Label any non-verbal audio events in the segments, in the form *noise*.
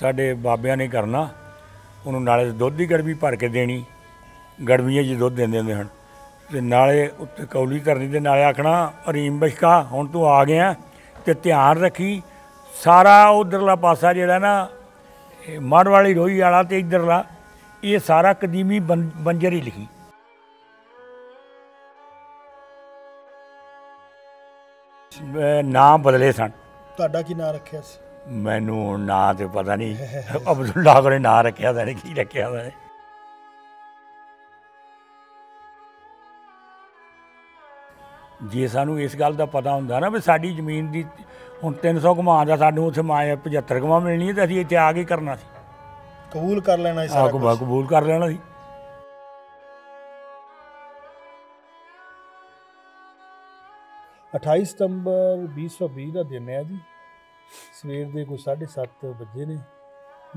ਸਾਡੇ ਬਾਬਿਆਂ ਨੇ ਕਰਨਾ ਉਹਨੂੰ ਨਾਲੇ ਦੁੱਧ ਦੀ ਗੜਵੀ ਭਰ ਕੇ ਦੇਣੀ ਗੜਵੀਆਂ 'ਚ ਦੁੱਧ ਦਿੰਦੇ ਹੁੰਦੇ ਹਨ ਤੇ ਨਾਲੇ ਉੱਤੇ ਕੌਲੀ ਕਰਨੀ ਦੇ ਨਾਲੇ ਆਖਣਾ ਅਰੀਮ ਬਸ਼ਕਾ ਹੁਣ ਤੂੰ ਆ ਗਿਆ ਤੇ ਧਿਆਨ ਰੱਖੀ ਸਾਰਾ ਉਧਰਲਾ ਪਾਸਾ ਜਿਹੜਾ ਨਾ ਮੜ ਵਾਲੀ ਰੋਈ ਵਾਲਾ ਤੇ ਇਧਰਲਾ ਇਹ ਸਾਰਾ ਕਦੀਮੀ ਬੰਜਰ ਹੀ ਲਿਖੀ ਨਾਮ ਬਦਲੇ ਸਨ ਤੁਹਾਡਾ ਕੀ ਨਾਮ ਰੱਖਿਆ ਸੀ ਮੈਨੂੰ ਨਾਂ ਤੇ ਪਤਾ ਨਹੀਂ ਅਬਦੁੱਲਾ ਉਹਨੇ ਨਾਂ ਰੱਖਿਆ ਤਾਂ ਨਹੀਂ ਕੀ ਰੱਖਿਆ ਵਾ ਜੇ ਸਾਨੂੰ ਇਸ ਗੱਲ ਦਾ ਪਤਾ ਹੁੰਦਾ ਨਾ ਵੀ ਸਾਡੀ ਜ਼ਮੀਨ ਦੀ ਹੁਣ 300 ਘਮਾਂ ਦਾ ਸਾਨੂੰ ਉੱਥੇ ਮਾਇਆ 75 ਘਮਾਂ ਮਿਲਣੀ ਹੈ ਤਾਂ ਅਸੀਂ ਇੱਥੇ ਆ ਕੇ ਕਰਨਾ ਸੀ ਕਬੂਲ ਕਰ ਲੈਣਾ ਸੀ ਸਾਰਾ ਕੁਝ ਕਬੂਲ ਕਰ ਲੈਣਾ ਸੀ ਅਠਾਈ ਸਤੰਬਰ 2020 ਦਾ ਦਿਨ ਹੈ ਜੀ ਸਵੇਰ ਦੇ ਕੋਈ 7:30 ਵਜੇ ਨੇ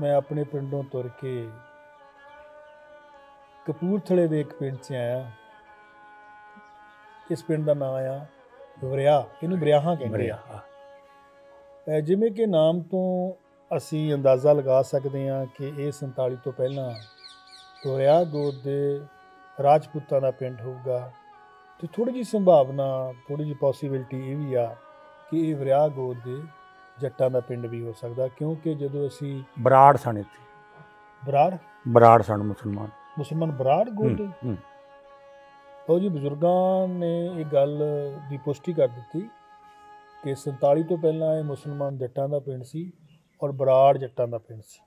ਮੈਂ ਆਪਣੇ ਪਿੰਡੋਂ ਤੁਰ ਕੇ ਕਪੂਰਥਲੇ ਦੇ ਇੱਕ ਪਿੰਡ 'ਚ ਆਇਆ ਇਸ ਪਿੰਡ ਦਾ ਨਾਮ ਆ ਬਰਿਆ ਇਹਨੂੰ ਬਰਿਆਹਾ ਕਹਿੰਦੇ ਆ ਜਿਵੇਂ ਕਿ ਨਾਮ ਤੋਂ ਅਸੀਂ ਅੰਦਾਜ਼ਾ ਲਗਾ ਸਕਦੇ ਹਾਂ ਕਿ ਇਹ 47 ਤੋਂ ਪਹਿਲਾਂ ਵਰਿਆ ਗੋਦ ਦੇ ਰਾਜਪੂਤਾਂ ਦਾ ਪਿੰਡ ਹੋਊਗਾ ਤੇ ਥੋੜੀ ਜੀ ਸੰਭਾਵਨਾ ਥੋੜੀ ਜੀ ਪੋਸਿਬਿਲਟੀ ਇਹ ਵੀ ਆ ਕਿ ਇਹ ਬਰਿਆ ਗੋਦ ਦੇ ਜੱਟਾਂ ਦਾ ਪਿੰਡ ਵੀ ਹੋ ਸਕਦਾ ਕਿਉਂਕਿ ਜਦੋਂ ਅਸੀਂ ਬਰਾੜ ਸਣ ਇੱਥੇ ਬਰਾੜ ਬਰਾੜ ਸਣ ਮੁਸਲਮਾਨ ਮੁਸਲਮਾਨ ਬਰਾੜ ਗੋਡੇ ਉਹ ਜੀ ਬਜ਼ੁਰਗਾਂ ਨੇ ਇਹ ਗੱਲ ਦੀ ਪੁਸ਼ਟੀ ਕਰ ਦਿੱਤੀ ਕਿ 47 ਤੋਂ ਪਹਿਲਾਂ ਇਹ ਮੁਸਲਮਾਨ ਜੱਟਾਂ ਦਾ ਪਿੰਡ ਸੀ ਔਰ ਬਰਾੜ ਜੱਟਾਂ ਦਾ ਪਿੰਡ ਸੀ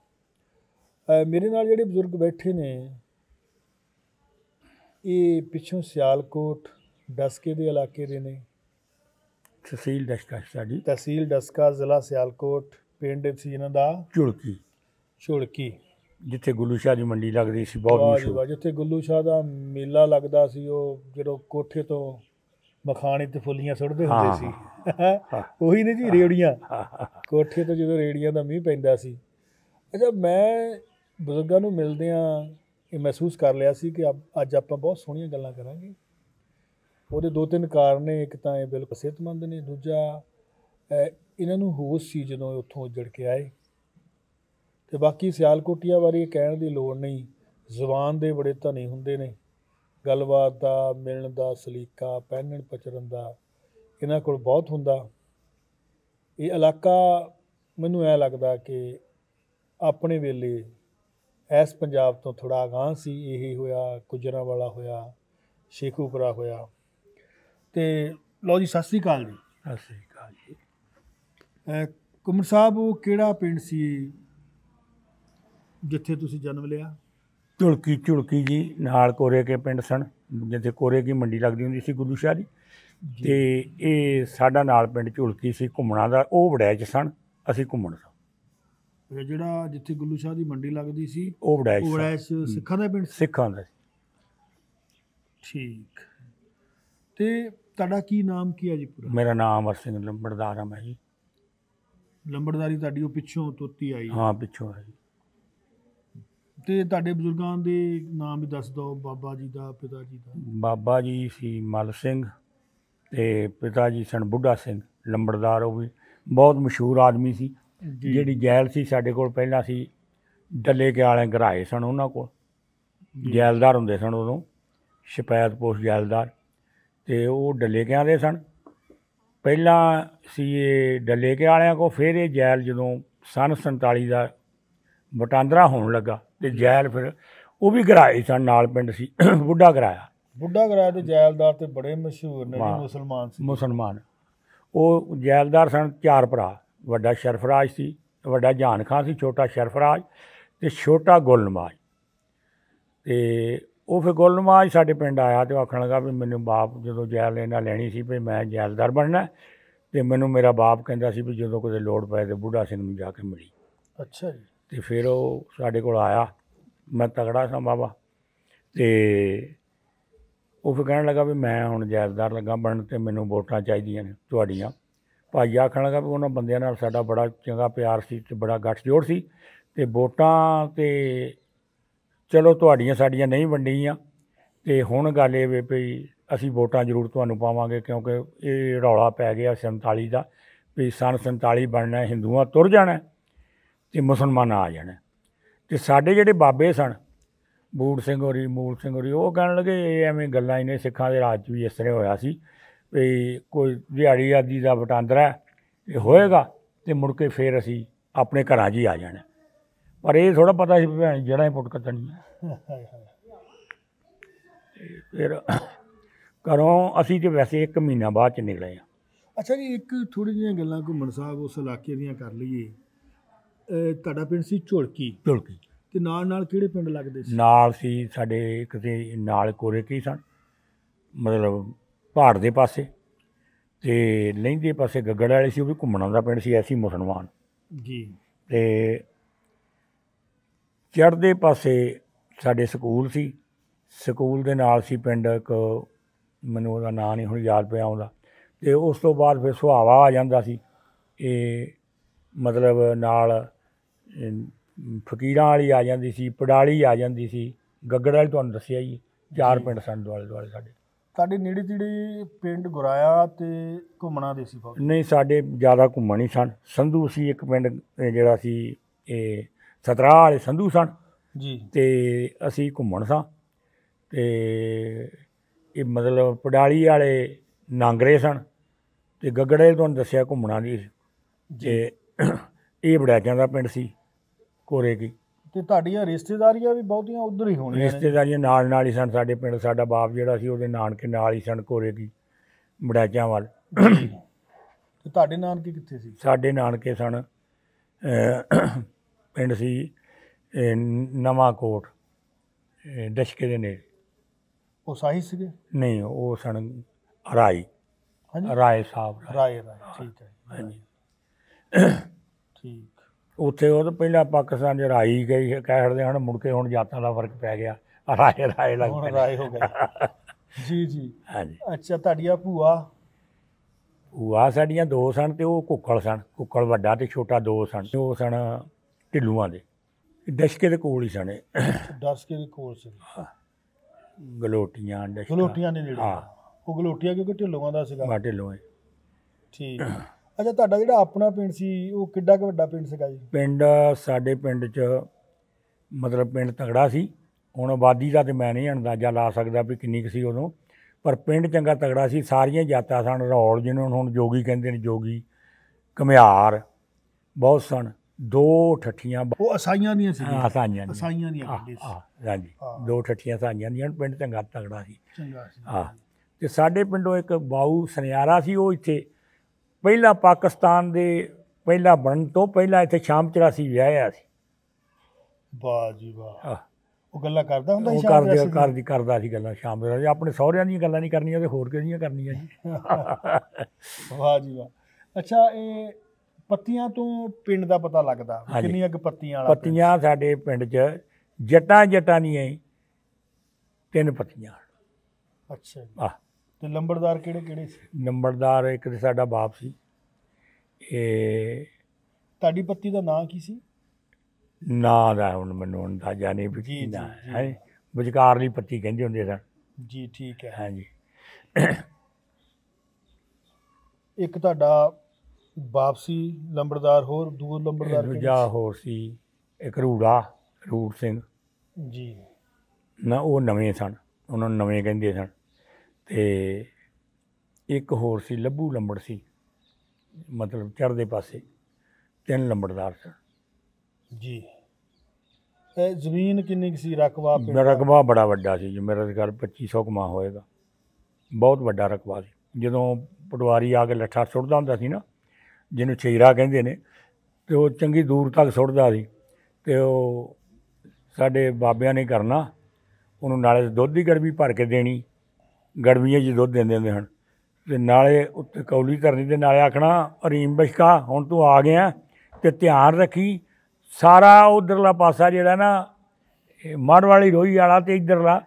ਮੇਰੇ ਨਾਲ ਜਿਹੜੇ ਬਜ਼ੁਰਗ ਬੈਠੇ ਨੇ ਇਹ ਪਿੱਛੋਂ ਸਿਆਲਕੋਟ ਡਸਕੇ ਦੇ ਇਲਾਕੇ ਦੇ ਨੇ ਤਹਿਸੀਲ ਡਸਕਾ ਸਾਡੀ ਤਹਿਸੀਲ ਡਸਕਾ ਜ਼ਿਲ੍ਹਾ ਸਿਆਲਕੋਟ ਪਿੰਡ ਸੀ ਇਹਨਾਂ ਦਾ ਝੁਲਕੀ ਝੁਲਕੀ ਜਿੱਥੇ ਗੁੱਲੂ ਸ਼ਾਹ ਦੀ ਮੰਡੀ ਲੱਗਦੀ ਸੀ ਬਹੁਤ ਮਸ਼ਹੂਰ ਜਿੱਥੇ ਗੁੱਲੂ ਸ਼ਾਹ ਦਾ ਮੇਲਾ ਲੱਗਦਾ ਸੀ ਉਹ ਜਦੋਂ ਕੋਠੇ ਤੋਂ ਮਖਾਣੇ ਤੇ ਫੁੱਲੀਆਂ ਸੁੱਟਦੇ ਹੁੰਦੇ ਸੀ *laughs* ਉਹੀ ਨੇ ਜੀ ਰੇੜੀਆਂ ਕੋਠੇ ਤੋਂ ਜਦੋਂ ਰੇੜੀਆਂ ਦਾ ਮੀਂਹ ਪੈਂਦਾ ਸੀ ਅੱਛਾ ਮੈਂ ਬਜ਼ੁਰਗਾਂ ਨੂੰ ਮਿਲਦਿਆਂ ਇਹ ਮਹਿਸੂਸ ਕਰ ਲਿਆ ਸੀ ਕਿ ਅੱਜ ਆਪਾਂ ਬਹੁਤ ਸੋਹਣੀਆਂ ਗੱਲਾਂ ਕਰਾਂਗੇ ਉਹਦੇ ਦੋ ਤਿੰਨ ਕਾਰਨ ਨੇ ਇੱਕ ਤਾਂ ਇਹ ਬਿਲਕੁਲ ਸਿਹਤਮੰਦ ਨੇ ਦੂਜਾ ਇਹਨਾਂ ਨੂੰ ਹੋਸ਼ ਸੀ ਜਦੋਂ ਉੱਥੋਂ ਉੱਜੜ ਕੇ ਆਏ ਤੇ ਬਾਕੀ ਸਿਆਲਕੋਟੀਆਂ ਬਾਰੇ ਕਹਿਣ ਦੀ ਲੋੜ ਨਹੀਂ ਜ਼ੁਬਾਨ ਦੇ ਬੜੇ ਧਨੀ ਹੁੰਦੇ ਨੇ ਗੱਲਬਾਤ ਦਾ ਮਿਲਣ ਦਾ ਸਲੀਕਾ ਪਹਿਨਣ ਪਚਰਨ ਦਾ ਇਹਨਾਂ ਕੋਲ ਬਹੁਤ ਹੁੰਦਾ ਇਹ ਇਲਾਕਾ ਮੈਨੂੰ ਐ ਲੱਗਦਾ ਕਿ ਆਪਣੇ ਵੇਲੇ ਐਸ ਪੰਜਾਬ ਤੋਂ ਥੋੜਾ ਅਗਾਹ ਸੀ ਇਹੀ ਹੋਇਆ ਕੁਜਰਾਵਾਲਾ ਵਾਲਾ ਹੋਇਆ ਸ਼ੇਖੂਪੁਰਾ ਹੋਇਆ ਤੇ ਲੋ ਜੀ ਸਤਿ ਸ੍ਰੀ ਅਕਾਲ ਜੀ ਸਤਿ ਸ੍ਰੀ ਅਕਾਲ ਜੀ ਕੁਮਰ ਸਾਹਿਬ ਉਹ ਕਿਹੜਾ ਪਿੰਡ ਸੀ ਜਿੱਥੇ ਤੁਸੀਂ ਜਨਮ ਲਿਆ ਝੁਲਕੀ ਝੁਲਕੀ ਜੀ ਨਾਲ ਕੋਰੇ ਕੇ ਪਿੰਡ ਸਣ ਜਿੱਥੇ ਕੋਰੇ ਕੀ ਮੰਡੀ ਲੱਗਦੀ ਹੁੰਦੀ ਸੀ ਗੁੱਲੂ ਸ਼ਾਹ ਦੀ ਤੇ ਇਹ ਸਾਡਾ ਨਾਲ ਪਿੰਡ ਝੁਲਕੀ ਸੀ ਘੁੰਮਣਾ ਦਾ ਉਹ ਵੜੈਚ ਸਣ ਅਸੀਂ ਘੁੰਮਣ ਸਾ ਜਿਹੜਾ ਜਿੱਥੇ ਗੁੱਲੂ ਸ਼ਾਹ ਦੀ ਮੰਡੀ ਲੱਗਦੀ ਸੀ ਉਹ ਵੜੈਚ ਵੜੈਚ ਸਿੱਖਾਂ ਦਾ ਪਿੰਡ ਸਿੱਖਾਂ ਦਾ ਠੀਕ ਤੇ ਤੁਹਾਡਾ ਕੀ ਨਾਮ ਕੀ ਹੈ ਜੀ ਪੂਰਾ ਮੇਰਾ ਨਾਮ ਅਮਰ ਸਿੰਘ ਲੰਬੜਦਾਰ ਹਾਂ ਮੈਂ ਜੀ ਲੰਬੜਦਾਰੀ ਤੁਹਾਡੀ ਉਹ ਪਿੱਛੋਂ ਤੋਤੀ ਆਈ ਹਾਂ ਪਿੱਛੋਂ ਆਈ ਤੇ ਤੁਹਾਡੇ ਬਜ਼ੁਰਗਾਂ ਦੇ ਨਾਮ ਵੀ ਦੱਸ ਦਿਓ ਬਾਬਾ ਜੀ ਦਾ ਪਿਤਾ ਜੀ ਦਾ ਬਾਬਾ ਜੀ ਸੀ ਮਲ ਸਿੰਘ ਤੇ ਪਿਤਾ ਜੀ ਸਨ ਬੁੱਢਾ ਸਿੰਘ ਲੰਬੜਦਾਰ ਉਹ ਵੀ ਬਹੁਤ ਮਸ਼ਹੂਰ ਆਦਮੀ ਸੀ ਜਿਹੜੀ ਜੈਲ ਸੀ ਸਾਡੇ ਕੋਲ ਪਹਿਲਾਂ ਸੀ ਡੱਲੇ ਕੇ ਵਾਲੇ ਘਰਾਏ ਸਨ ਉਹਨਾਂ ਕੋਲ ਜੈਲਦਾਰ ਹੁੰਦੇ ਸਨ ਉਦੋਂ ਸ਼ਪੈਦ ਪੋਸ਼ ਜੈਲਦਾਰ ਤੇ ਉਹ ਡੱਲੇਕਿਆਂ ਦੇ ਸਨ ਪਹਿਲਾਂ ਸੀ ਇਹ ਡੱਲੇਕੇ ਵਾਲਿਆਂ ਕੋ ਫਿਰ ਇਹ ਜੈਲ ਜਦੋਂ ਸਨ 47 ਦਾ ਬਟਾਂਦਰਾ ਹੋਣ ਲੱਗਾ ਤੇ ਜੈਲ ਫਿਰ ਉਹ ਵੀ ਗਰਾਏ ਸਨ ਨਾਲ ਪਿੰਡ ਸੀ ਬੁੱਢਾ ਗਰਾਇਆ ਬੁੱਢਾ ਗਰਾਇਆ ਤੇ ਜੈਲਦਾਰ ਤੇ ਬੜੇ ਮਸ਼ਹੂਰ ਨੇ ਮੁਸਲਮਾਨ ਸੀ ਮੁਸਲਮਾਨ ਉਹ ਜੈਲਦਾਰ ਸਨ ਚਾਰ ਭਰਾ ਵੱਡਾ ਸ਼ਰਫਰਾਜ ਸੀ ਵੱਡਾ ਜਾਨ ਖਾਨ ਸੀ ਛੋਟਾ ਸ਼ਰਫਰਾਜ ਤੇ ਛੋਟਾ ਗੁਲਨਮਾਜ ਤੇ ਉਹ ਫਿਰ ਗੁਲਨਮਾਜ ਸਾਡੇ ਪਿੰਡ ਆਇਆ ਤੇ ਆਖਣ ਲੱਗਾ ਵੀ ਮੈਨੂੰ ਬਾਪ ਜਦੋਂ ਜੈਲ ਇਹਨਾਂ ਲੈਣੀ ਸੀ ਵੀ ਮੈਂ ਜੈਲਦਾਰ ਬਣਨਾ ਤੇ ਮੈਨੂੰ ਮੇਰਾ ਬਾਪ ਕਹਿੰਦਾ ਸੀ ਵੀ ਜਦੋਂ ਕੋਈ ਲੋੜ ਪਏ ਤੇ ਬੁੱਢਾ ਸਿੰਘ ਨੂੰ ਜਾ ਕੇ ਮਿਲੀ ਅੱਛਾ ਜੀ ਤੇ ਫਿਰ ਉਹ ਸਾਡੇ ਕੋਲ ਆਇਆ ਮੈਂ ਤਗੜਾ ਸਾਂ ਬਾਬਾ ਤੇ ਉਹ ਫਿਰ ਕਹਿਣ ਲੱਗਾ ਵੀ ਮੈਂ ਹੁਣ ਜੈਲਦਾਰ ਲੱਗਾ ਬਣਨ ਤੇ ਮੈਨੂੰ ਵੋਟਾਂ ਚਾਹੀਦੀਆਂ ਨੇ ਤੁਹਾਡੀਆਂ ਭਾਈ ਆਖਣ ਲੱਗਾ ਵੀ ਉਹਨਾਂ ਬੰਦਿਆਂ ਨਾਲ ਸਾਡਾ ਬੜਾ ਚੰਗਾ ਪਿਆਰ ਸੀ ਤੇ ਬੜਾ ਗੱਠ ਜੋੜ ਸੀ ਤੇ ਵੋਟਾਂ ਤੇ ਚਲੋ ਤੁਹਾਡੀਆਂ ਸਾਡੀਆਂ ਨਹੀਂ ਵੰਡੀਆਂ ਤੇ ਹੁਣ ਗੱਲ ਇਹ ਵੇ ਵੀ ਅਸੀਂ ਵੋਟਾਂ ਜ਼ਰੂਰ ਤੁਹਾਨੂੰ ਪਾਵਾਂਗੇ ਕਿਉਂਕਿ ਇਹ ਰੌਲਾ ਪੈ ਗਿਆ 47 ਦਾ ਵੀ ਸਨ 47 ਬਣਨਾ ਹਿੰਦੂਆਂ ਤੁਰ ਜਾਣਾ ਤੇ ਮੁਸਲਮਾਨ ਆ ਜਾਣਾ ਤੇ ਸਾਡੇ ਜਿਹੜੇ ਬਾਬੇ ਸਨ ਬੂੜ ਸਿੰਘ ਹੋਰੀ ਮੂਲ ਸਿੰਘ ਹੋਰੀ ਉਹ ਕਹਿਣ ਲੱਗੇ ਇਹ ਐਵੇਂ ਗੱਲਾਂ ਇਹਨੇ ਸਿੱਖਾਂ ਦੇ ਰਾਜ 'ਚ ਵੀ ਇਸ ਤਰ੍ਹਾਂ ਹੋਇਆ ਸੀ ਵੀ ਕੋਈ ਦਿਹਾੜੀ ਆਦੀ ਦਾ ਵਟਾਂਦਰਾ ਇਹ ਹੋਏਗਾ ਤੇ ਮੁੜ ਕੇ ਫੇਰ ਅਸੀਂ ਆਪਣੇ ਘਰਾਂ 'ਚ ਹੀ ਆ ਜਾਣਾ ਪਰ ਇਹ ਥੋੜਾ ਪਤਾ ਸੀ ਭੈਣ ਜਿਹੜਾ ਹੀ ਪੁੱਟ ਕੱਟਣੀ ਹੈ ਫਿਰ ਘਰੋਂ ਅਸੀਂ ਤੇ ਵੈਸੇ 1 ਮਹੀਨਾ ਬਾਅਦ ਚ ਨਿਕਲੇ ਆ ਅੱਛਾ ਜੀ ਇੱਕ ਥੋੜੀ ਜਿਹੀ ਗੱਲਾਂ ਘੁੰਮਣ ਸਾਹਿਬ ਉਸ ਇਲਾਕੇ ਦੀਆਂ ਕਰ ਲਈਏ ਤੁਹਾਡਾ ਪਿੰਡ ਸੀ ਝੁਲਕੀ ਝੁਲਕੀ ਤੇ ਨਾਲ ਨਾਲ ਕਿਹੜੇ ਪਿੰਡ ਲੱਗਦੇ ਸੀ ਨਾਲ ਸੀ ਸਾਡੇ ਕਿਤੇ ਨਾਲ ਕੋਰੇ ਕੀ ਸਨ ਮਤਲਬ ਪਹਾੜ ਦੇ ਪਾਸੇ ਤੇ ਲਹਿੰਦੇ ਪਾਸੇ ਗੱਗੜ ਵਾਲੇ ਸੀ ਉਹ ਵੀ ਘੁੰਮਣ ਆਉਂਦਾ ਪਿੰਡ ਸੀ ਐਸੀ ਮੁਸਲਮਾਨ ਜੀ ਤੇ ਚੜ੍ਹਦੇ ਪਾਸੇ ਸਾਡੇ ਸਕੂਲ ਸੀ ਸਕੂਲ ਦੇ ਨਾਲ ਸੀ ਪਿੰਡ ਇੱਕ ਮੈਨੂੰ ਉਹਦਾ ਨਾਂ ਨਹੀਂ ਹੁਣ ਯਾਦ ਪਿਆ ਆਉਂਦਾ ਤੇ ਉਸ ਤੋਂ ਬਾਅਦ ਫਿਰ ਸੁਹਾਵਾ ਆ ਜਾਂਦਾ ਸੀ ਇਹ ਮਤਲਬ ਨਾਲ ਫਕੀਰਾਂ ਵਾਲੀ ਆ ਜਾਂਦੀ ਸੀ ਪੜਾਲੀ ਆ ਜਾਂਦੀ ਸੀ ਗੱਗੜ ਵਾਲੀ ਤੁਹਾਨੂੰ ਦੱਸਿਆ ਜੀ ਚਾਰ ਪਿੰਡ ਸਨ ਦੁਆਲੇ ਦੁਆਲੇ ਸਾਡੇ ਸਾਡੇ ਨੇੜੇ ਤੇੜੇ ਪਿੰਡ ਗੁਰਾਇਆ ਤੇ ਘੁੰਮਣਾ ਦੇ ਸੀ ਨਹੀਂ ਸਾਡੇ ਜ਼ਿਆਦਾ ਘੁੰਮਣ ਨਹੀਂ ਸਨ ਸੰਧੂ ਸੀ ਇੱਕ ਪਿੰਡ ਜਿਹੜਾ ਸੀ ਇਹ ਸਤਰਾ ਵਾਲੇ ਸੰਧੂ ਸਣ ਜੀ ਤੇ ਅਸੀਂ ਘੁੰਮਣ ਸਾਂ ਤੇ ਇਹ ਮਤਲਬ ਪਡਾਲੀ ਵਾਲੇ ਨਾਂਗਰੇ ਸਣ ਤੇ ਗੱਗੜੇ ਤੁਹਾਨੂੰ ਦੱਸਿਆ ਘੁੰਮਣਾ ਦੀ ਜੇ ਇਹ ਬੜਾਜਾਂ ਦਾ ਪਿੰਡ ਸੀ ਕੋਰੇ ਕੀ ਤੇ ਤੁਹਾਡੀਆਂ ਰਿਸ਼ਤੇਦਾਰੀਆਂ ਵੀ ਬਹੁਤੀਆਂ ਉਧਰ ਹੀ ਹੋਣੀਆਂ ਰਿਸ਼ਤੇਦਾਰੀਆਂ ਨਾਲ ਨਾਲ ਹੀ ਸਨ ਸਾਡੇ ਪਿੰਡ ਸਾਡਾ ਬਾਪ ਜਿਹੜਾ ਸੀ ਉਹਦੇ ਨਾਨਕੇ ਨਾਲ ਹੀ ਸਨ ਕੋਰੇ ਕੀ ਬੜਾਜਾਂ ਵਾਲ ਤੇ ਤੁਹਾਡੇ ਨਾਨਕੇ ਕਿੱਥੇ ਸੀ ਸਾਡੇ ਨਾਨਕੇ ਸਨ ਪਿੰਡ ਸੀ ਨਵਾਂ ਕੋਟ ਦਸ਼ਕੇ ਦੇ ਨੇੜੇ ਉਹ ਸਾਹੀ ਸੀਗੇ ਨਹੀਂ ਉਹ ਸਣ ਰਾਈ ਹਾਂਜੀ ਰਾਏ ਸਾਹਿਬ ਰਾਏ ਰਾਏ ਠੀਕ ਹੈ ਹਾਂਜੀ ਠੀਕ ਉੱਥੇ ਉਹ ਪਹਿਲਾਂ ਪਾਕਿਸਤਾਨ ਦੇ ਰਾਈ ਗਈ ਕਹਿ ਹੜਦੇ ਹਣ ਮੁੜ ਕੇ ਹੁਣ ਜਾਤਾਂ ਦਾ ਫਰਕ ਪੈ ਗਿਆ ਰਾਏ ਰਾਏ ਲੱਗ ਹੁਣ ਰਾਏ ਹੋ ਗਿਆ ਜੀ ਜੀ ਹਾਂਜੀ ਅੱਛਾ ਤੁਹਾਡੀ ਆ ਭੂਆ ਭੂਆ ਸਾਡੀਆਂ ਦੋ ਸਣ ਤੇ ਉਹ ਕੁੱਕਲ ਸਣ ਕੁੱਕਲ ਵੱਡਾ ਤੇ ਛੋਟਾ ਦੋ ਸਣ ਉਹ ਸਣ ਢਿੱਲੂਆਂ ਦੇ ਡਸ਼ਕੇ ਦੇ ਕੋਲ ਹੀ ਸਣੇ ਡਸ਼ਕੇ ਦੇ ਕੋਲ ਸੀ ਗਲੋਟੀਆਂ ਡਸ਼ਕਾ ਗਲੋਟੀਆਂ ਨੇ ਨੇੜੇ ਹਾਂ ਉਹ ਗਲੋਟੀਆਂ ਕਿਉਂਕਿ ਢਿੱਲੂਆਂ ਦਾ ਸੀਗਾ ਮਾ ਢਿੱਲੂਆਂ ਹੈ ਠੀਕ ਅੱਛਾ ਤੁਹਾਡਾ ਜਿਹੜਾ ਆਪਣਾ ਪਿੰਡ ਸੀ ਉਹ ਕਿੱਡਾ ਕੁ ਵੱਡਾ ਪਿੰਡ ਸੀਗਾ ਜੀ ਪਿੰਡ ਸਾਡੇ ਪਿੰਡ 'ਚ ਮਤਲਬ ਪਿੰਡ ਤਗੜਾ ਸੀ ਹੁਣ ਆਬਾਦੀ ਦਾ ਤੇ ਮੈਂ ਨਹੀਂ ਅੰਦਾਜ਼ਾ ਲਾ ਸਕਦਾ ਵੀ ਕਿੰਨੀ ਕੁ ਸੀ ਉਦੋਂ ਪਰ ਪਿੰਡ ਚੰਗਾ ਤਗੜਾ ਸੀ ਸਾਰੀਆਂ ਜਾਤਾਂ ਸਨ ਰੌਲ ਜਿਹਨੂੰ ਹੁਣ ਜੋਗੀ ਕਹਿੰਦੇ ਨੇ ਜੋਗੀ ਕਮਿਆਰ ਬਹੁਤ ਸਨ ਦੋ ਠੱਠੀਆਂ ਉਹ ਅਸਾਈਆਂ ਦੀਆਂ ਸੀ ਅਸਾਈਆਂ ਦੀਆਂ ਅਸਾਈਆਂ ਦੀਆਂ ਹਾਂਜੀ ਦੋ ਠੱਠੀਆਂ ਸਾਈਆਂ ਦੀਆਂ ਪਿੰਡ ਚੰਗਾ ਤਗੜਾ ਸੀ ਚੰਗਾ ਸੀ ਹਾਂ ਤੇ ਸਾਡੇ ਪਿੰਡੋਂ ਇੱਕ ਬਾਊ ਸੁਨਿਆਰਾ ਸੀ ਉਹ ਇੱਥੇ ਪਹਿਲਾ ਪਾਕਿਸਤਾਨ ਦੇ ਪਹਿਲਾ ਬਣਨ ਤੋਂ ਪਹਿਲਾਂ ਇੱਥੇ ਸ਼ਾਮ 84 ਵਿਆਹਿਆ ਸੀ ਵਾਹ ਜੀ ਵਾਹ ਉਹ ਗੱਲਾਂ ਕਰਦਾ ਹੁੰਦਾ ਸੀ ਸ਼ਾਮ ਕਰਦੇ ਕਰਦੀ ਕਰਦਾ ਸੀ ਗੱਲਾਂ ਸ਼ਾਮ ਦੇ ਆਪਣੇ ਸਹੁਰਿਆਂ ਦੀਆਂ ਗੱਲਾਂ ਨਹੀਂ ਕਰਨੀਆਂ ਤੇ ਹੋਰ ਕਿਹਦੀਆਂ ਕਰਨੀਆਂ ਜੀ *laughs* ਵਾਹ ਜੀ ਵਾਹ ਅੱਛਾ ਇਹ ਪੱਤੀਆਂ ਤੋਂ ਪਿੰਡ ਦਾ ਪਤਾ ਲੱਗਦਾ ਕਿੰਨੀ ਅੱਗ ਪੱਤੀਆਂ ਵਾਲਾ ਪੱਤੀਆਂ ਸਾਡੇ ਪਿੰਡ 'ਚ ਜਟਾਂ ਜਟਾਂ ਨਹੀਂ ਐ ਤਿੰਨ ਪੱਤੀਆਂ ਅੱਛਾ ਜੀ ਆ ਤੇ ਲੰਬੜਦਾਰ ਕਿਹੜੇ ਕਿਹੜੇ ਸੀ ਨੰਬਰਦਾਰ ਇੱਕ ਤੇ ਸਾਡਾ ਬਾਪ ਸੀ ਇਹ ਤੁਹਾਡੀ ਪੱਤੀ ਦਾ ਨਾਂ ਕੀ ਸੀ ਨਾਂ ਦਾ ਹੁਣ ਮੈਨੂੰ ਹੁੰਦਾ ਨਹੀਂ ਵੀ ਕੀ ਨਾਂ ਹੈ ਹੈ ਲਈ ਪੱਤੀ ਕਹਿੰਦੇ ਹੁੰਦੇ ਸਨ ਜੀ ਠੀਕ ਹੈ ਹਾਂਜੀ ਇੱਕ ਤੁਹਾਡਾ ਵਾਪਸੀ ਲੰਬੜਦਾਰ ਹੋਰ ਦੂਰ ਲੰਬੜਦਾਰ ਕਿਹੜੇ ਜਾ ਹੋਰ ਸੀ ਇੱਕ ਰੂੜਾ ਰੂੜ ਸਿੰਘ ਜੀ ਨਾ ਉਹ ਨਵੇਂ ਸਨ ਉਹਨਾਂ ਨੂੰ ਨਵੇਂ ਕਹਿੰਦੇ ਸਨ ਤੇ ਇੱਕ ਹੋਰ ਸੀ ਲੱਭੂ ਲੰਬੜ ਸੀ ਮਤਲਬ ਚੜ੍ਹਦੇ ਪਾਸੇ ਤਿੰਨ ਲੰਬੜਦਾਰ ਸਨ ਜੀ ਇਹ ਜ਼ਮੀਨ ਕਿੰਨੀ ਸੀ ਰਕਬਾ ਮੇਰਾ ਰਕਬਾ ਬੜਾ ਵੱਡਾ ਸੀ ਜੀ ਮੇਰਾ ਘਰ 2500 ਕਮਾ ਹੋਏਗਾ ਬਹੁਤ ਵੱਡਾ ਰਕਬਾ ਸੀ ਜਦੋਂ ਪਟਵਾਰੀ ਆ ਕੇ ਲੱਠਾ ਸੁੱਟਦਾ ਹੁੰਦਾ ਸੀ ਨਾ ਜਿਹਨੂੰ ਛੇਰਾ ਕਹਿੰਦੇ ਨੇ ਤੇ ਉਹ ਚੰਗੀ ਦੂਰ ਤੱਕ ਸੁੱਟਦਾ ਸੀ ਤੇ ਉਹ ਸਾਡੇ ਬਾਬਿਆਂ ਨੇ ਕਰਨਾ ਉਹਨੂੰ ਨਾਲੇ ਦੁੱਧ ਦੀ ਗੜਵੀ ਭਰ ਕੇ ਦੇਣੀ ਗੜਵੀਆਂ 'ਚ ਦੁੱਧ ਦਿੰਦੇ ਹੁੰਦੇ ਹਨ ਤੇ ਨਾਲੇ ਉੱਤੇ ਕੌਲੀ ਕਰਨੀ ਤੇ ਨਾਲੇ ਆਖਣਾ ਅਰੀਮ ਬਸ਼ਕਾ ਹੁਣ ਤੂੰ ਆ ਗਿਆ ਤੇ ਧਿਆਨ ਰੱਖੀ ਸਾਰਾ ਉਧਰਲਾ ਪਾਸਾ ਜਿਹੜਾ ਨਾ ਮੜ ਵਾਲੀ ਰੋਈ ਵਾਲਾ ਤੇ ਇਧਰਲਾ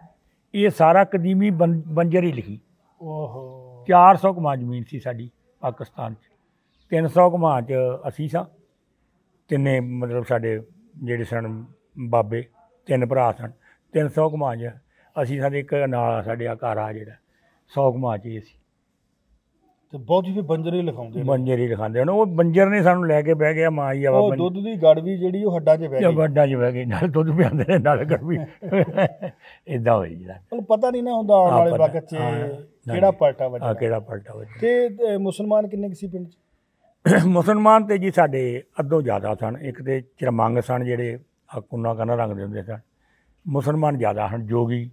ਇਹ ਸਾਰਾ ਕਦੀਮੀ ਬੰਜਰ ਹੀ ਲਿਖੀ ਓਹੋ 400 ਕਮਾ ਜ਼ਮੀਨ ਸੀ ਸਾਡੀ ਪਾਕਿਸਤਾਨ 'ਚ 300 ਘਮਾ ਚ ਅਸੀਂ ਸਾਂ ਤਿੰਨੇ ਮਤਲਬ ਸਾਡੇ ਜਿਹੜੇ ਸਨ ਬਾਬੇ ਤਿੰਨ ਭਰਾ ਸਨ 300 ਘਮਾ ਜ ਅਸੀਂ ਸਾਡੇ ਇੱਕ ਨਾਲ ਸਾਡੇ ਆ ਘਰ ਆ ਜਿਹੜਾ 100 ਘਮਾ ਚ ਸੀ ਅਸੀਂ ਤੇ ਬਹੁਤੀ ਫਿਰ ਹੀ ਲਿਖਾਉਂਦੇ ਬੰਜਰ ਬੰਜਰੀ ਲਿਖਾਉਂਦੇ ਉਹ ਬੰਜਰ ਨੇ ਸਾਨੂੰ ਲੈ ਕੇ ਬਹਿ ਗਿਆ ਮਾਂ ਹੀ ਆਵਾ ਉਹ ਦੁੱਧ ਦੀ ਗੜਵੀ ਜਿਹੜੀ ਉਹ ਹੱਡਾਂ 'ਚ ਬਹਿ ਗਈ ਹੱਡਾਂ 'ਚ ਬਹਿ ਗਈ ਨਾਲ ਦੁੱਧ ਪਿਆਉਂਦੇ ਨੇ ਨਾਲ ਗੜਵੀ ਇਦਾਂ ਹੋਈ ਜਿਹੜਾ ਉਹ ਪਤਾ ਨਹੀਂ ਨਾ ਹੁੰਦਾ ਆਉਣ ਵਾਲੇ ਵਕਤ 'ਚ ਕਿਹੜਾ ਪਲਟਾ ਵੱਜਦਾ ਕਿਹੜਾ ਪਲਟਾ ਵੱਜਦਾ ਤੇ ਮੁਸਲਮਾਨ ਕਿੰਨੇ ਕਿਸੇ ਪਿੰਡ 'ਚ ਮੁਸਲਮਾਨ ਤੇ ਜੀ ਸਾਡੇ ਅੱਧੋਂ ਜ਼ਿਆਦਾ ਸਨ ਇੱਕ ਤੇ ਚਰਮੰਗ ਸਨ ਜਿਹੜੇ ਕੁੰਨਾ ਕਨਾ ਰੰਗ ਦੇ ਹੁੰਦੇ ਸਨ ਮੁਸਲਮਾਨ ਜ਼ਿਆਦਾ ਹਨ ਜੋਗੀ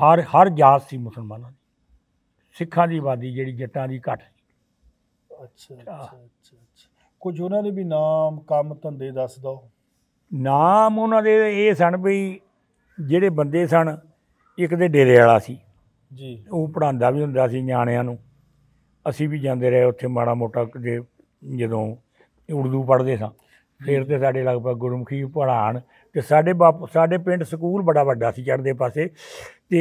ਹਰ ਹਰ ਜਾਤ ਸੀ ਮੁਸਲਮਾਨਾਂ ਦੀ ਸਿੱਖਾਂ ਦੀ ਆਬਾਦੀ ਜਿਹੜੀ ਜੱਟਾਂ ਦੀ ਘੱਟ ਅੱਛਾ ਅੱਛਾ ਅੱਛਾ ਕੁਝ ਉਹਨਾਂ ਦੇ ਵੀ ਨਾਮ ਕੰਮ ਧੰਦੇ ਦੱਸ ਦੋ ਨਾਮ ਉਹਨਾਂ ਦੇ ਇਹ ਸਨ ਵੀ ਜਿਹੜੇ ਬੰਦੇ ਸਨ ਇੱਕ ਦੇ ਡੇਰੇ ਵਾਲਾ ਸੀ ਜੀ ਉਹ ਪੜਾਉਂਦਾ ਵੀ ਹੁੰਦਾ ਸੀ ਨਿਆਣਿਆਂ ਨੂੰ ਅਸੀਂ ਵੀ ਜਾਂਦੇ ਰਹੇ ਉੱਥੇ ਮਾੜਾ ਮੋਟਾ ਜੇ ਜਦੋਂ ਉਰਦੂ ਪੜ੍ਹਦੇ ਸਾਂ ਫਿਰ ਤੇ ਸਾਡੇ ਲਗਭਗ ਗੁਰਮੁਖੀ ਪੜ੍ਹਾਣ ਤੇ ਸਾਡੇ ਬਾਪੂ ਸਾਡੇ ਪਿੰਡ ਸਕੂਲ ਬੜਾ ਵੱਡਾ ਸੀ ਚੜ੍ਹਦੇ ਪਾਸੇ ਤੇ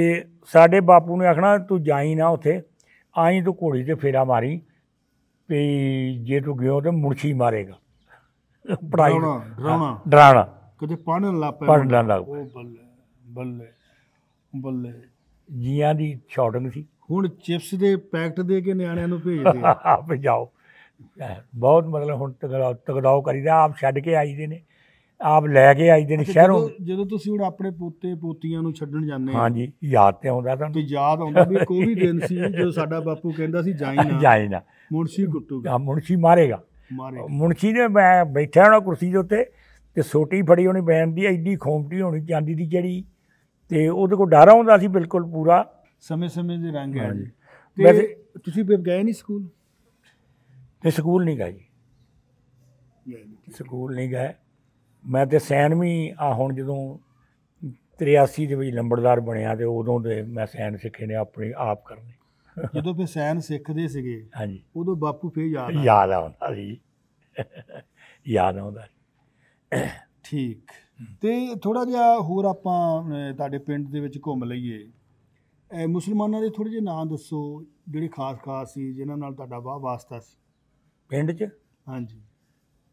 ਸਾਡੇ ਬਾਪੂ ਨੇ ਆਖਣਾ ਤੂੰ ਜਾਈ ਨਾ ਉੱਥੇ ਆਈ ਤੂੰ ਘੋੜੀ ਤੇ ਫੇਰਾ ਮਾਰੀ ਤੇ ਜੇ ਤੂੰ ਗਿਓ ਤੇ ਮੁਰਸ਼ੀ ਮਾਰੇਗਾ ਪੜਾਈ ਡਰਾਉਣਾ ਡਰਾਉਣਾ ਕਦੇ ਪੜਨ ਲੱਪੇ ਪੜਨ ਲੱਗ ਬੱਲੇ ਬੱਲੇ ਬੱਲੇ ਜੀਆਂ ਦੀ ਸ਼ਾਰਟਿੰਗ ਸੀ ਹੁਣ ਚਿਪਸ ਦੇ ਪੈਕਟ ਦੇ ਕੇ ਨਿਆਣਿਆਂ ਨੂੰ ਭੇਜਦੇ ਆ *laughs* ਆਪ ਜਾਓ ਬਹੁਤ ਮਤਲਬ ਹੁਣ ਤਗੜਾ ਤਗੜਾਓ ਕਰੀਦਾ ਆਪ ਛੱਡ ਕੇ ਆਈਦੇ ਨੇ ਆਪ ਲੈ ਕੇ ਆਈਦੇ ਨੇ ਸ਼ਹਿਰੋਂ ਜਦੋਂ ਤੁਸੀਂ ਹੁਣ ਆਪਣੇ ਪੋਤੇ ਪੋਤੀਆਂ ਨੂੰ ਛੱਡਣ ਜਾਂਦੇ ਹਾਂਜੀ ਯਾਦ ਤੇ ਆਉਂਦਾ ਤੁਹਾਨੂੰ ਵੀ ਯਾਦ ਆਉਂਦਾ ਵੀ ਕੋਈ ਵੀ ਦਿਨ ਸੀ *laughs* ਜੋ ਸਾਡਾ ਬਾਪੂ ਕਹਿੰਦਾ ਸੀ ਜਾਈ ਨਾ ਜਾਈ ਨਾ ਮੁਨਸ਼ੀ ਕੁੱਟੂਗਾ ਮੁਨਸ਼ੀ ਮਾਰੇਗਾ ਮੁਨਸ਼ੀ ਨੇ ਮੈਂ ਬੈਠਾ ਹੋਣਾ ਕੁਰਸੀ ਦੇ ਉੱਤੇ ਤੇ ਸੋਟੀ ਫੜੀ ਹੋਣੀ ਬੈਣ ਦੀ ਐਡੀ ਖੋਮਟੀ ਹੋਣੀ ਚਾਂਦੀ ਦੀ ਜਿਹੜੀ ਤੇ ਉਹਦੇ ਕੋਲ ਡਰ ਆਉਂਦਾ ਸੀ ਬਿਲਕੁਲ ਪੂਰਾ ਸਮੇਂ-ਸਮੇਂ ਦੇ ਰੰਗ ਹੈ ਜੀ ਤੇ ਤੁਸੀਂ ਵੀ ਗਏ ਨਹੀਂ ਸਕੂਲ ਤੇ ਸਕੂਲ ਨਹੀਂ ਗਏ ਜੀ ਸਕੂਲ ਨਹੀਂ ਗਏ ਮੈਂ ਤੇ ਸੈਨ ਵੀ ਆ ਹੁਣ ਜਦੋਂ 83 ਦੇ ਵਿੱਚ ਲੰਬੜਦਾਰ ਬਣਿਆ ਤੇ ਉਦੋਂ ਦੇ ਮੈਂ ਸੈਨ ਸਿੱਖੇ ਨੇ ਆਪਣੇ ਆਪ ਕਰਨੇ ਜਦੋਂ ਫਿਰ ਸੈਨ ਸਿੱਖਦੇ ਸੀਗੇ ਹਾਂਜੀ ਉਦੋਂ ਬਾਪੂ ਫੇਰ ਯਾਦ ਆ ਯਾਦ ਆਉਂਦਾ ਜੀ ਯਾਦ ਆਉਂਦਾ ਠੀਕ ਤੇ ਥੋੜਾ ਜਿਹਾ ਹੋਰ ਆਪਾਂ ਤੁਹਾਡੇ ਪਿੰਡ ਦੇ ਵਿੱਚ ਘੁੰਮ ਲਈਏ ਮੁਸਲਮਾਨਾਂ ਦੇ ਥੋੜੇ ਜਿਹੇ ਨਾਂ ਦੱਸੋ ਜਿਹੜੇ ਖਾਸ-ਖਾਸ ਸੀ ਜਿਨ੍ਹਾਂ ਨਾਲ ਤੁਹਾਡਾ ਵਾਹ ਵਾਸਤਾ ਸੀ ਪਿੰਡ 'ਚ ਹਾਂਜੀ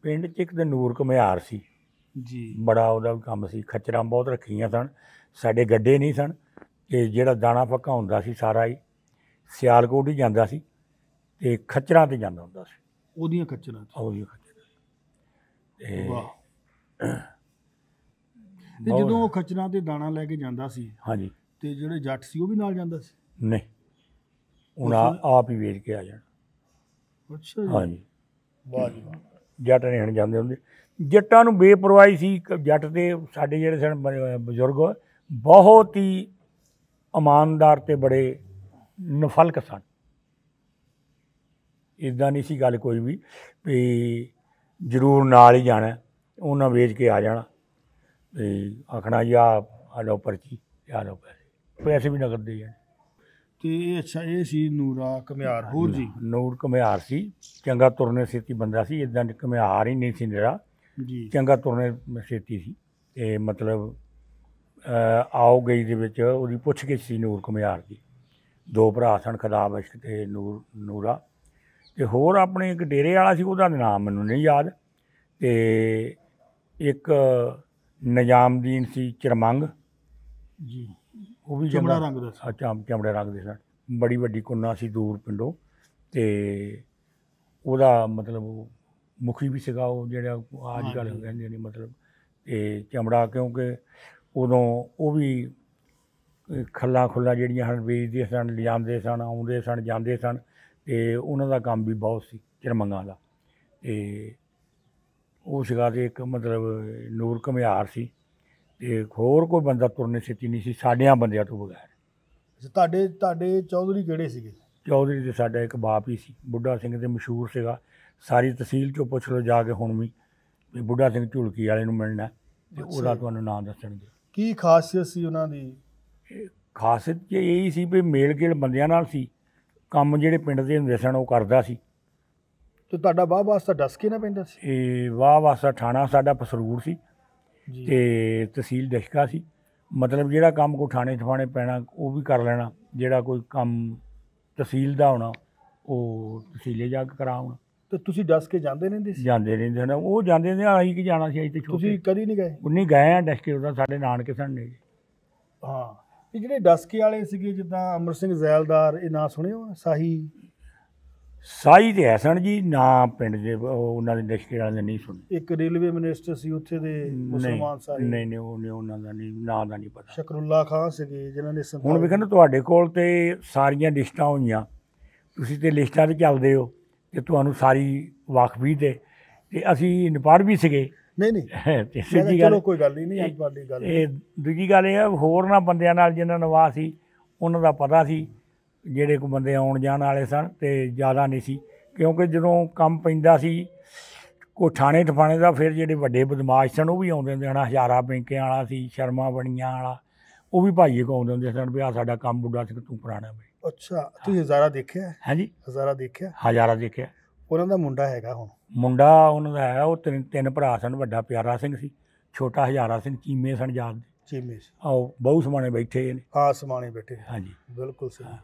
ਪਿੰਡ 'ਚ ਇੱਕ ਤਾਂ ਨੂਰ ਕਮਿਆਰ ਸੀ ਜੀ ਬੜਾ ਉਹਦਾ ਕੰਮ ਸੀ ਖਚਰਾਂ ਬਹੁਤ ਰੱਖੀਆਂ ਸਨ ਸਾਡੇ ਗੱਡੇ ਨਹੀਂ ਸਨ ਤੇ ਜਿਹੜਾ ਦਾਣਾ ਪੱਕਾ ਹੁੰਦਾ ਸੀ ਸਾਰਾ ਹੀ ਸਿਆਲਕੋਟ ਹੀ ਜਾਂਦਾ ਸੀ ਤੇ ਖਚਰਾਂ ਤੇ ਜਾਂਦਾ ਹੁੰਦਾ ਸੀ ਉਹਦੀਆਂ ਖਚਰਾਂ ਉਹਦੀਆਂ ਖਚਰਾਂ ਤੇ ਵਾਹ ਤੇ ਜਦੋਂ ਉਹ ਖਚਰਾਂ ਤੇ ਦਾਣਾ ਲੈ ਕੇ ਜਾਂਦਾ ਸੀ ਹਾਂਜੀ ਤੇ ਜਿਹੜੇ ਜੱਟ ਸੀ ਉਹ ਵੀ ਨਾਲ ਜਾਂਦਾ ਸੀ ਨਹੀਂ ਉਹਨਾਂ ਆਪ ਹੀ ਵੇਚ ਕੇ ਆ ਜਾਣਾ ਅੱਛਾ ਜੀ ਹਾਂਜੀ ਵਾਹ ਜੀ ਵਾਹ ਜੱਟ ਨਹੀਂ ਹਣ ਜਾਂਦੇ ਹੁੰਦੇ ਜੱਟਾਂ ਨੂੰ ਬੇਪਰਵਾਹੀ ਸੀ ਜੱਟ ਦੇ ਸਾਡੇ ਜਿਹੜੇ ਸਨ ਬਜ਼ੁਰਗ ਬਹੁਤ ਹੀ ਇਮਾਨਦਾਰ ਤੇ ਬੜੇ ਨਫਲਕ ਸਨ ਇਦਾਂ ਨਹੀਂ ਸੀ ਗੱਲ ਕੋਈ ਵੀ ਵੀ ਜ਼ਰੂਰ ਨਾਲ ਹੀ ਜਾਣਾ ਉਹਨਾਂ ਵੇਚ ਕੇ ਆ ਜਾਣਾ ਤੇ ਆਖਣਾ ਜੀ ਆ ਲੋ ਪਰਚੀ ਆ ਲੋ ਪੈਸੇ ਪੈਸੇ ਵੀ ਨਗਰ ਦੇ ਆ ਤੇ ਇਹ ਅੱਛਾ ਇਹ ਸੀ ਨੂਰਾ ਕਮਿਆਰ ਹੋਰ ਜੀ ਨੂਰ ਕਮਿਆਰ ਸੀ ਚੰਗਾ ਤੁਰਨੇ ਸੇਤੀ ਬੰਦਾ ਸੀ ਇਦਾਂ ਦੇ ਕਮਿਆਰ ਹੀ ਨਹੀਂ ਸੀ ਨਿਹਰਾ ਜੀ ਚੰਗਾ ਤੁਰਨੇ ਸੇਤੀ ਸੀ ਤੇ ਮਤਲਬ ਆਓ ਗਈ ਦੇ ਵਿੱਚ ਉਹਦੀ ਪੁੱਛ ਕੇ ਸੀ ਨੂਰ ਕਮਿਆਰ ਦੀ ਦੋ ਭਰਾ ਸਨ ਖਦਾਬ ਅਸ਼ਕ ਤੇ ਨੂਰ ਨੂਰਾ ਤੇ ਹੋਰ ਆਪਣੇ ਇੱਕ ਡੇਰੇ ਵਾਲਾ ਸੀ ਉਹਦਾ ਨਾਮ ਮੈਨੂੰ ਨਹੀਂ ਯਾਦ ਤੇ ਇੱਕ ਨਿਜ਼ਾਮਦੀਨ ਸੀ ਚਰਮੰਗ ਜੀ ਉਹ ਵੀ ਚਮੜਾ ਰੰਗ ਦਾ ਸੀ ਅੱਛਾ ਚਮੜੇ ਰੰਗ ਦੇ ਸਨ ਬੜੀ ਵੱਡੀ ਕੁੰਨਾ ਸੀ ਦੂਰ ਪਿੰਡੋਂ ਤੇ ਉਹਦਾ ਮਤਲਬ ਉਹ ਮੁਖੀ ਵੀ ਸੀਗਾ ਉਹ ਜਿਹੜਾ ਅੱਜ ਕੱਲ ਕਹਿੰਦੇ ਨੇ ਮਤਲਬ ਤੇ ਚਮੜਾ ਕਿਉਂਕਿ ਉਦੋਂ ਉਹ ਵੀ ਖੱਲਾ ਖੁੱਲਾ ਜਿਹੜੀਆਂ ਹਨ ਵੇਚਦੇ ਸਨ ਲਿਜਾਂਦੇ ਸਨ ਆਉਂਦੇ ਸਨ ਜਾਂਦੇ ਸਨ ਤੇ ਉਹਨਾਂ ਦਾ ਕੰਮ ਵੀ ਬਹੁਤ ਸੀ ਚਰਮੰਗਾ ਦਾ ਤੇ ਉਹ ਸੀਗਾ ਦੇ ਇੱਕ ਮਤਲਬ ਨੂਰ ਕਮਿਆਰ ਸੀ ਤੇ ਹੋਰ ਕੋਈ ਬੰਦਾ ਤੁਰਨੇ ਸਿੱਤੀ ਨਹੀਂ ਸੀ ਸਾਡਿਆਂ ਬੰਦਿਆਂ ਤੋਂ ਬਗੈਰ ਅੱਛਾ ਤੁਹਾਡੇ ਤੁਹਾਡੇ ਚੌਧਰੀ ਕਿਹੜੇ ਸੀਗੇ ਚੌਧਰੀ ਦੇ ਸਾਡਾ ਇੱਕ ਬਾਪ ਹੀ ਸੀ ਬੁੱਢਾ ਸਿੰਘ ਦੇ ਮਸ਼ਹੂਰ ਸੀਗਾ ਸਾਰੀ ਤਹਿਸੀਲ ਚੋਂ ਪੁੱਛ ਲੋ ਜਾ ਕੇ ਹੁਣ ਵੀ ਵੀ ਬੁੱਢਾ ਸਿੰਘ ਝੁਲਕੀ ਵਾਲੇ ਨੂੰ ਮਿਲਣਾ ਤੇ ਉਹਦਾ ਤੁਹਾਨੂੰ ਨਾਮ ਦੱਸਣਗੇ ਕੀ ਖਾਸੀਅਤ ਸੀ ਉਹਨਾਂ ਦੀ ਖਾਸੀਅਤ ਕਿ ਇਹ ਹੀ ਸੀ ਵੀ ਮੇਲਗੇਲ ਬੰਦਿਆਂ ਨਾਲ ਸੀ ਕੰਮ ਜਿਹੜੇ ਪਿੰਡ ਦੇ ਹੁੰਦੇ ਸਨ ਉਹ ਕਰਦਾ ਸੀ ਤੇ ਤੁਹਾਡਾ ਵਾਹ ਵਾਸਤਾ ਦੱਸ ਨਾ ਪੈਂਦਾ ਸੀ ਇਹ ਵਾਹ ਵਾਸਤਾ ਥਾਣਾ ਸਾਡਾ ਫਸਰੂੜ ਸੀ ਤੇ ਤਹਿਸੀਲ ਦਸ਼ਕਾ ਸੀ ਮਤਲਬ ਜਿਹੜਾ ਕੰਮ ਕੋ ਥਾਣੇ ਥਾਣੇ ਪੈਣਾ ਉਹ ਵੀ ਕਰ ਲੈਣਾ ਜਿਹੜਾ ਕੋਈ ਕੰਮ ਤਹਿਸੀਲ ਦਾ ਹੋਣਾ ਉਹ ਤਹਿਸੀਲੇ ਜਾ ਕੇ ਕਰਾਉਣਾ ਤੇ ਤੁਸੀਂ ਦੱਸ ਕੇ ਜਾਂਦੇ ਰਹਿੰਦੇ ਸੀ ਜਾਂਦੇ ਰਹਿੰਦੇ ਨੇ ਉਹ ਜਾਂਦੇ ਨੇ ਆਹੀ ਕਿ ਜਾਣਾ ਸੀ ਅੱਜ ਤੇ ਤੁਸੀਂ ਕਦੀ ਨਹੀਂ ਗਏ ਉਹ ਨਹੀਂ ਗਏ ਆ ਡਸਕੇ ਉਹਦਾ ਸਾਡੇ ਨਾਨਕੇ ਸਨ ਨੇ ਹਾਂ ਇਹ ਜਿਹੜੇ ਡਸਕੇ ਵਾਲੇ ਸੀਗੇ ਜਿੱਦਾਂ ਅਮਰ ਸਿੰਘ ਜ਼ੈਲਦਾਰ ਇਹ ਨਾਂ ਸੁਣਿਓ ਸਾਹੀ ਸਾਈ ਤੇ ਹਸਨ ਜੀ ਨਾ ਪਿੰਡ ਦੇ ਉਹਨਾਂ ਦੇ ਨਸ਼ਕੇ ਵਾਲਿਆਂ ਦੇ ਨਹੀਂ ਸੁਣੇ ਇੱਕ ਰੇਲਵੇ ਮਿਨਿਸਟਰ ਸੀ ਉੱਥੇ ਦੇ ਮੁਸਲਮਾਨ ਸਾਰੇ ਨਹੀਂ ਨਹੀਂ ਉਹ ਨਹੀਂ ਉਹਨਾਂ ਦਾ ਨਹੀਂ ਨਾਂ ਦਾ ਨਹੀਂ ਪਤਾ ਸ਼ਕਰੁੱਲਾ ਖਾਨ ਸੀਗੇ ਜਿਨ੍ਹਾਂ ਨੇ ਹੁਣ ਵੀ ਕਹਿੰਦੇ ਤੁਹਾਡੇ ਕੋਲ ਤੇ ਸਾਰੀਆਂ ਲਿਸਟਾਂ ਹੋਈਆਂ ਤੁਸੀਂ ਤੇ ਲਿਸਟਾਂ ਤੇ ਚੱਲਦੇ ਹੋ ਤੇ ਤੁਹਾਨੂੰ ਸਾਰੀ ਵਾਕਫੀ ਦੇ ਤੇ ਅਸੀਂ ਨਿਪੜ ਵੀ ਸੀਗੇ ਨਹੀਂ ਨਹੀਂ ਇਸੇ *laughs* ਸਿੱਧੀ ਗੱਲ ਕੋਈ ਗੱਲ ਨਹੀਂ ਅੱਜ ਵਾਲੀ ਗੱਲ ਇਹ ਦੂਜੀ ਗੱਲ ਇਹ ਹੋਰ ਨਾ ਬੰਦਿਆਂ ਨਾਲ ਜਿਨ੍ਹਾਂ ਨਵਾਸ ਸੀ ਉਹਨਾਂ ਦਾ ਪਤਾ ਸੀ ਜਿਹੜੇ ਕੋ ਬੰਦੇ ਆਉਣ ਜਾਣ ਵਾਲੇ ਸਨ ਤੇ ਜ਼ਿਆਦਾ ਨਹੀਂ ਸੀ ਕਿਉਂਕਿ ਜਦੋਂ ਕੰਮ ਪੈਂਦਾ ਸੀ ਕੋ ਥਾਣੇ ਠਫਾਣੇ ਦਾ ਫਿਰ ਜਿਹੜੇ ਵੱਡੇ ਬਦਮਾਸ਼ ਸਨ ਉਹ ਵੀ ਆਉਂਦੇ ਹੁੰਦੇ ਹਨਾ ਹਜ਼ਾਰਾ ਬੈਂਕਿਆਂ ਵਾਲਾ ਸੀ ਸ਼ਰਮਾ ਬਣੀਆਂ ਵਾਲਾ ਉਹ ਵੀ ਭਾਈ ਕੋ ਆਉਂਦੇ ਹੁੰਦੇ ਸਨ ਵੀ ਆ ਸਾਡਾ ਕੰਮ ਬੁੱਢਾ ਸੀ ਤੂੰ ਪੁਰਾਣਾ ਬਈ ਅੱਛਾ ਤੂੰ ਹਜ਼ਾਰਾ ਦੇਖਿਆ ਹਾਂਜੀ ਹਜ਼ਾਰਾ ਦੇਖਿਆ ਹਜ਼ਾਰਾ ਦੇਖਿਆ ਉਹਨਾਂ ਦਾ ਮੁੰਡਾ ਹੈਗਾ ਹੁਣ ਮੁੰਡਾ ਉਹਨਾਂ ਦਾ ਹੈ ਉਹ ਤਿੰਨ ਤਿੰਨ ਭਰਾ ਸਨ ਵੱਡਾ ਪਿਆਰਾ ਸਿੰਘ ਸੀ ਛੋਟਾ ਹਜ਼ਾਰਾ ਸਿੰਘ ਚੀਮੇ ਸਨ ਜਾਤ ਚੀਮੇ ਸੀ ਆਓ ਬਹੁ ਸਮਾਣੇ ਬੈਠੇ ਨੇ ਹਾਂ ਸਮਾਣੇ ਬੈਠੇ ਹਾਂਜੀ ਬਿਲਕੁਲ ਸਹੀ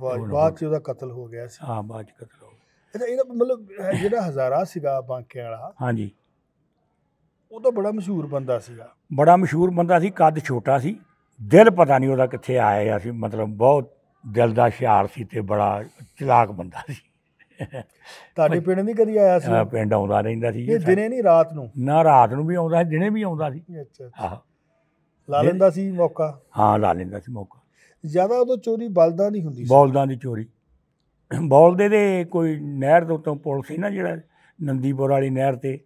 ਬਾਅਦ ਚ ਉਹਦਾ ਕਤਲ ਹੋ ਗਿਆ ਸੀ ਹਾਂ ਬਾਅਦ ਚ ਕਤਲ ਹੋ ਗਿਆ ਇਹਦਾ ਮਤਲਬ ਜਿਹੜਾ ਹਜ਼ਾਰਾ ਸੀਗਾ ਬਾਂਕੇ ਵਾਲਾ ਹਾਂਜੀ ਉਹ ਤਾਂ ਬੜਾ ਮਸ਼ਹੂਰ ਬੰਦਾ ਸੀਗਾ ਬੜਾ ਮਸ਼ਹੂਰ ਬੰਦਾ ਸੀ ਕੱਦ ਛੋਟਾ ਸੀ ਦਿਲ ਪਤਾ ਨਹੀਂ ਉਹਦਾ ਕਿੱਥੇ ਆਇਆ ਸੀ ਮਤਲਬ ਬਹੁਤ ਦਿਲ ਦਾ ਹਿਆਰ ਸੀ ਤੇ ਬੜਾ ਚਲਾਕ ਬੰਦਾ ਸੀ ਤੁਹਾਡੇ ਪਿੰਡ ਨਹੀਂ ਕਦੀ ਆਇਆ ਸੀ ਪਿੰਡ ਆਉਂਦਾ ਰਹਿੰਦਾ ਸੀ ਇਹ ਦਿਨੇ ਨਹੀਂ ਰਾਤ ਨੂੰ ਨਾ ਰਾਤ ਨੂੰ ਵੀ ਆਉਂਦਾ ਸੀ ਦਿਨੇ ਵੀ ਆਉਂਦਾ ਸੀ ਅੱਛਾ ਹਾਂ ਲਾ ਲੈਂਦਾ ਸੀ ਮੌਕਾ ਹਾਂ ਲਾ ਲੈਂਦਾ ਸੀ ਮੌਕਾ ਜ਼ਿਆਦਾ ਉਦੋਂ ਚੋਰੀ ਬਲਦਾਂ ਦੀ ਹੁੰਦੀ ਸੀ ਬਲਦਾਂ ਦੀ ਚੋਰੀ ਬਲਦੇ ਦੇ ਕੋਈ ਨਹਿਰ ਦੇ ਉੱਤੋਂ ਪੁਲ ਸੀ ਨਾ ਜਿਹੜਾ ਨੰਦੀਪੁਰ ਵਾਲੀ ਨਹਿਰ ਤੇ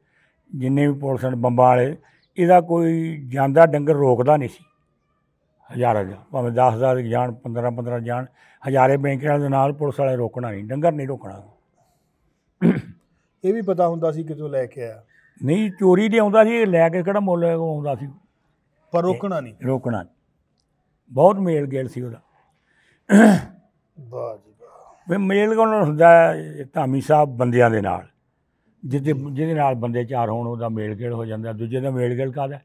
ਜਿੰਨੇ ਵੀ ਪੁਲਿਸ ਨੇ ਬੰਬਾ ਵਾਲੇ ਇਹਦਾ ਕੋਈ ਜਾਂਦਾ ਡੰਗਰ ਰੋਕਦਾ ਨਹੀਂ ਸੀ ਹਜ਼ਾਰਾਂ ਜਾਂ ਭਾਵੇਂ 10000 ਜਾਂ 15 15 ਜਾਂ ਹਜ਼ਾਰੇ ਬੈਂਕਾਂ ਦੇ ਨਾਲ ਪੁਲਿਸ ਵਾਲੇ ਰੋਕਣਾ ਨਹੀਂ ਡੰਗਰ ਨਹੀਂ ਰੋਕਣਾ ਇਹ ਵੀ ਪਤਾ ਹੁੰਦਾ ਸੀ ਕਿਤੋਂ ਲੈ ਕੇ ਆਇਆ ਨਹੀਂ ਚੋਰੀ ਦੇ ਆਉਂਦਾ ਸੀ ਇਹ ਲੈ ਕੇ ਕਿਹੜਾ ਮੁੱਲ ਆਉਂਦਾ ਸੀ ਪਰ ਰੋਕਣਾ ਨਹੀਂ ਰੋਕਣਾ ਨਹੀਂ ਬਹੁਤ ਮੇਲ ਗੇਲ ਸੀ ਉਹਦਾ ਵਾਹ ਜੀ ਵਾਹ ਮੇਲ ਗੇਲ ਹੁੰਦਾ ਧਾਮੀ ਸਾਹਿਬ ਬੰਦਿਆਂ ਦੇ ਨਾਲ ਜਿਹਦੇ ਜਿਹਦੇ ਨਾਲ ਬੰਦੇ ਚਾਰ ਹੋਣ ਉਹਦਾ ਮੇਲ ਗੇਲ ਹੋ ਜਾਂਦਾ ਦੂਜੇ ਦਾ ਮੇਲ ਗੇਲ ਕਾਦਾ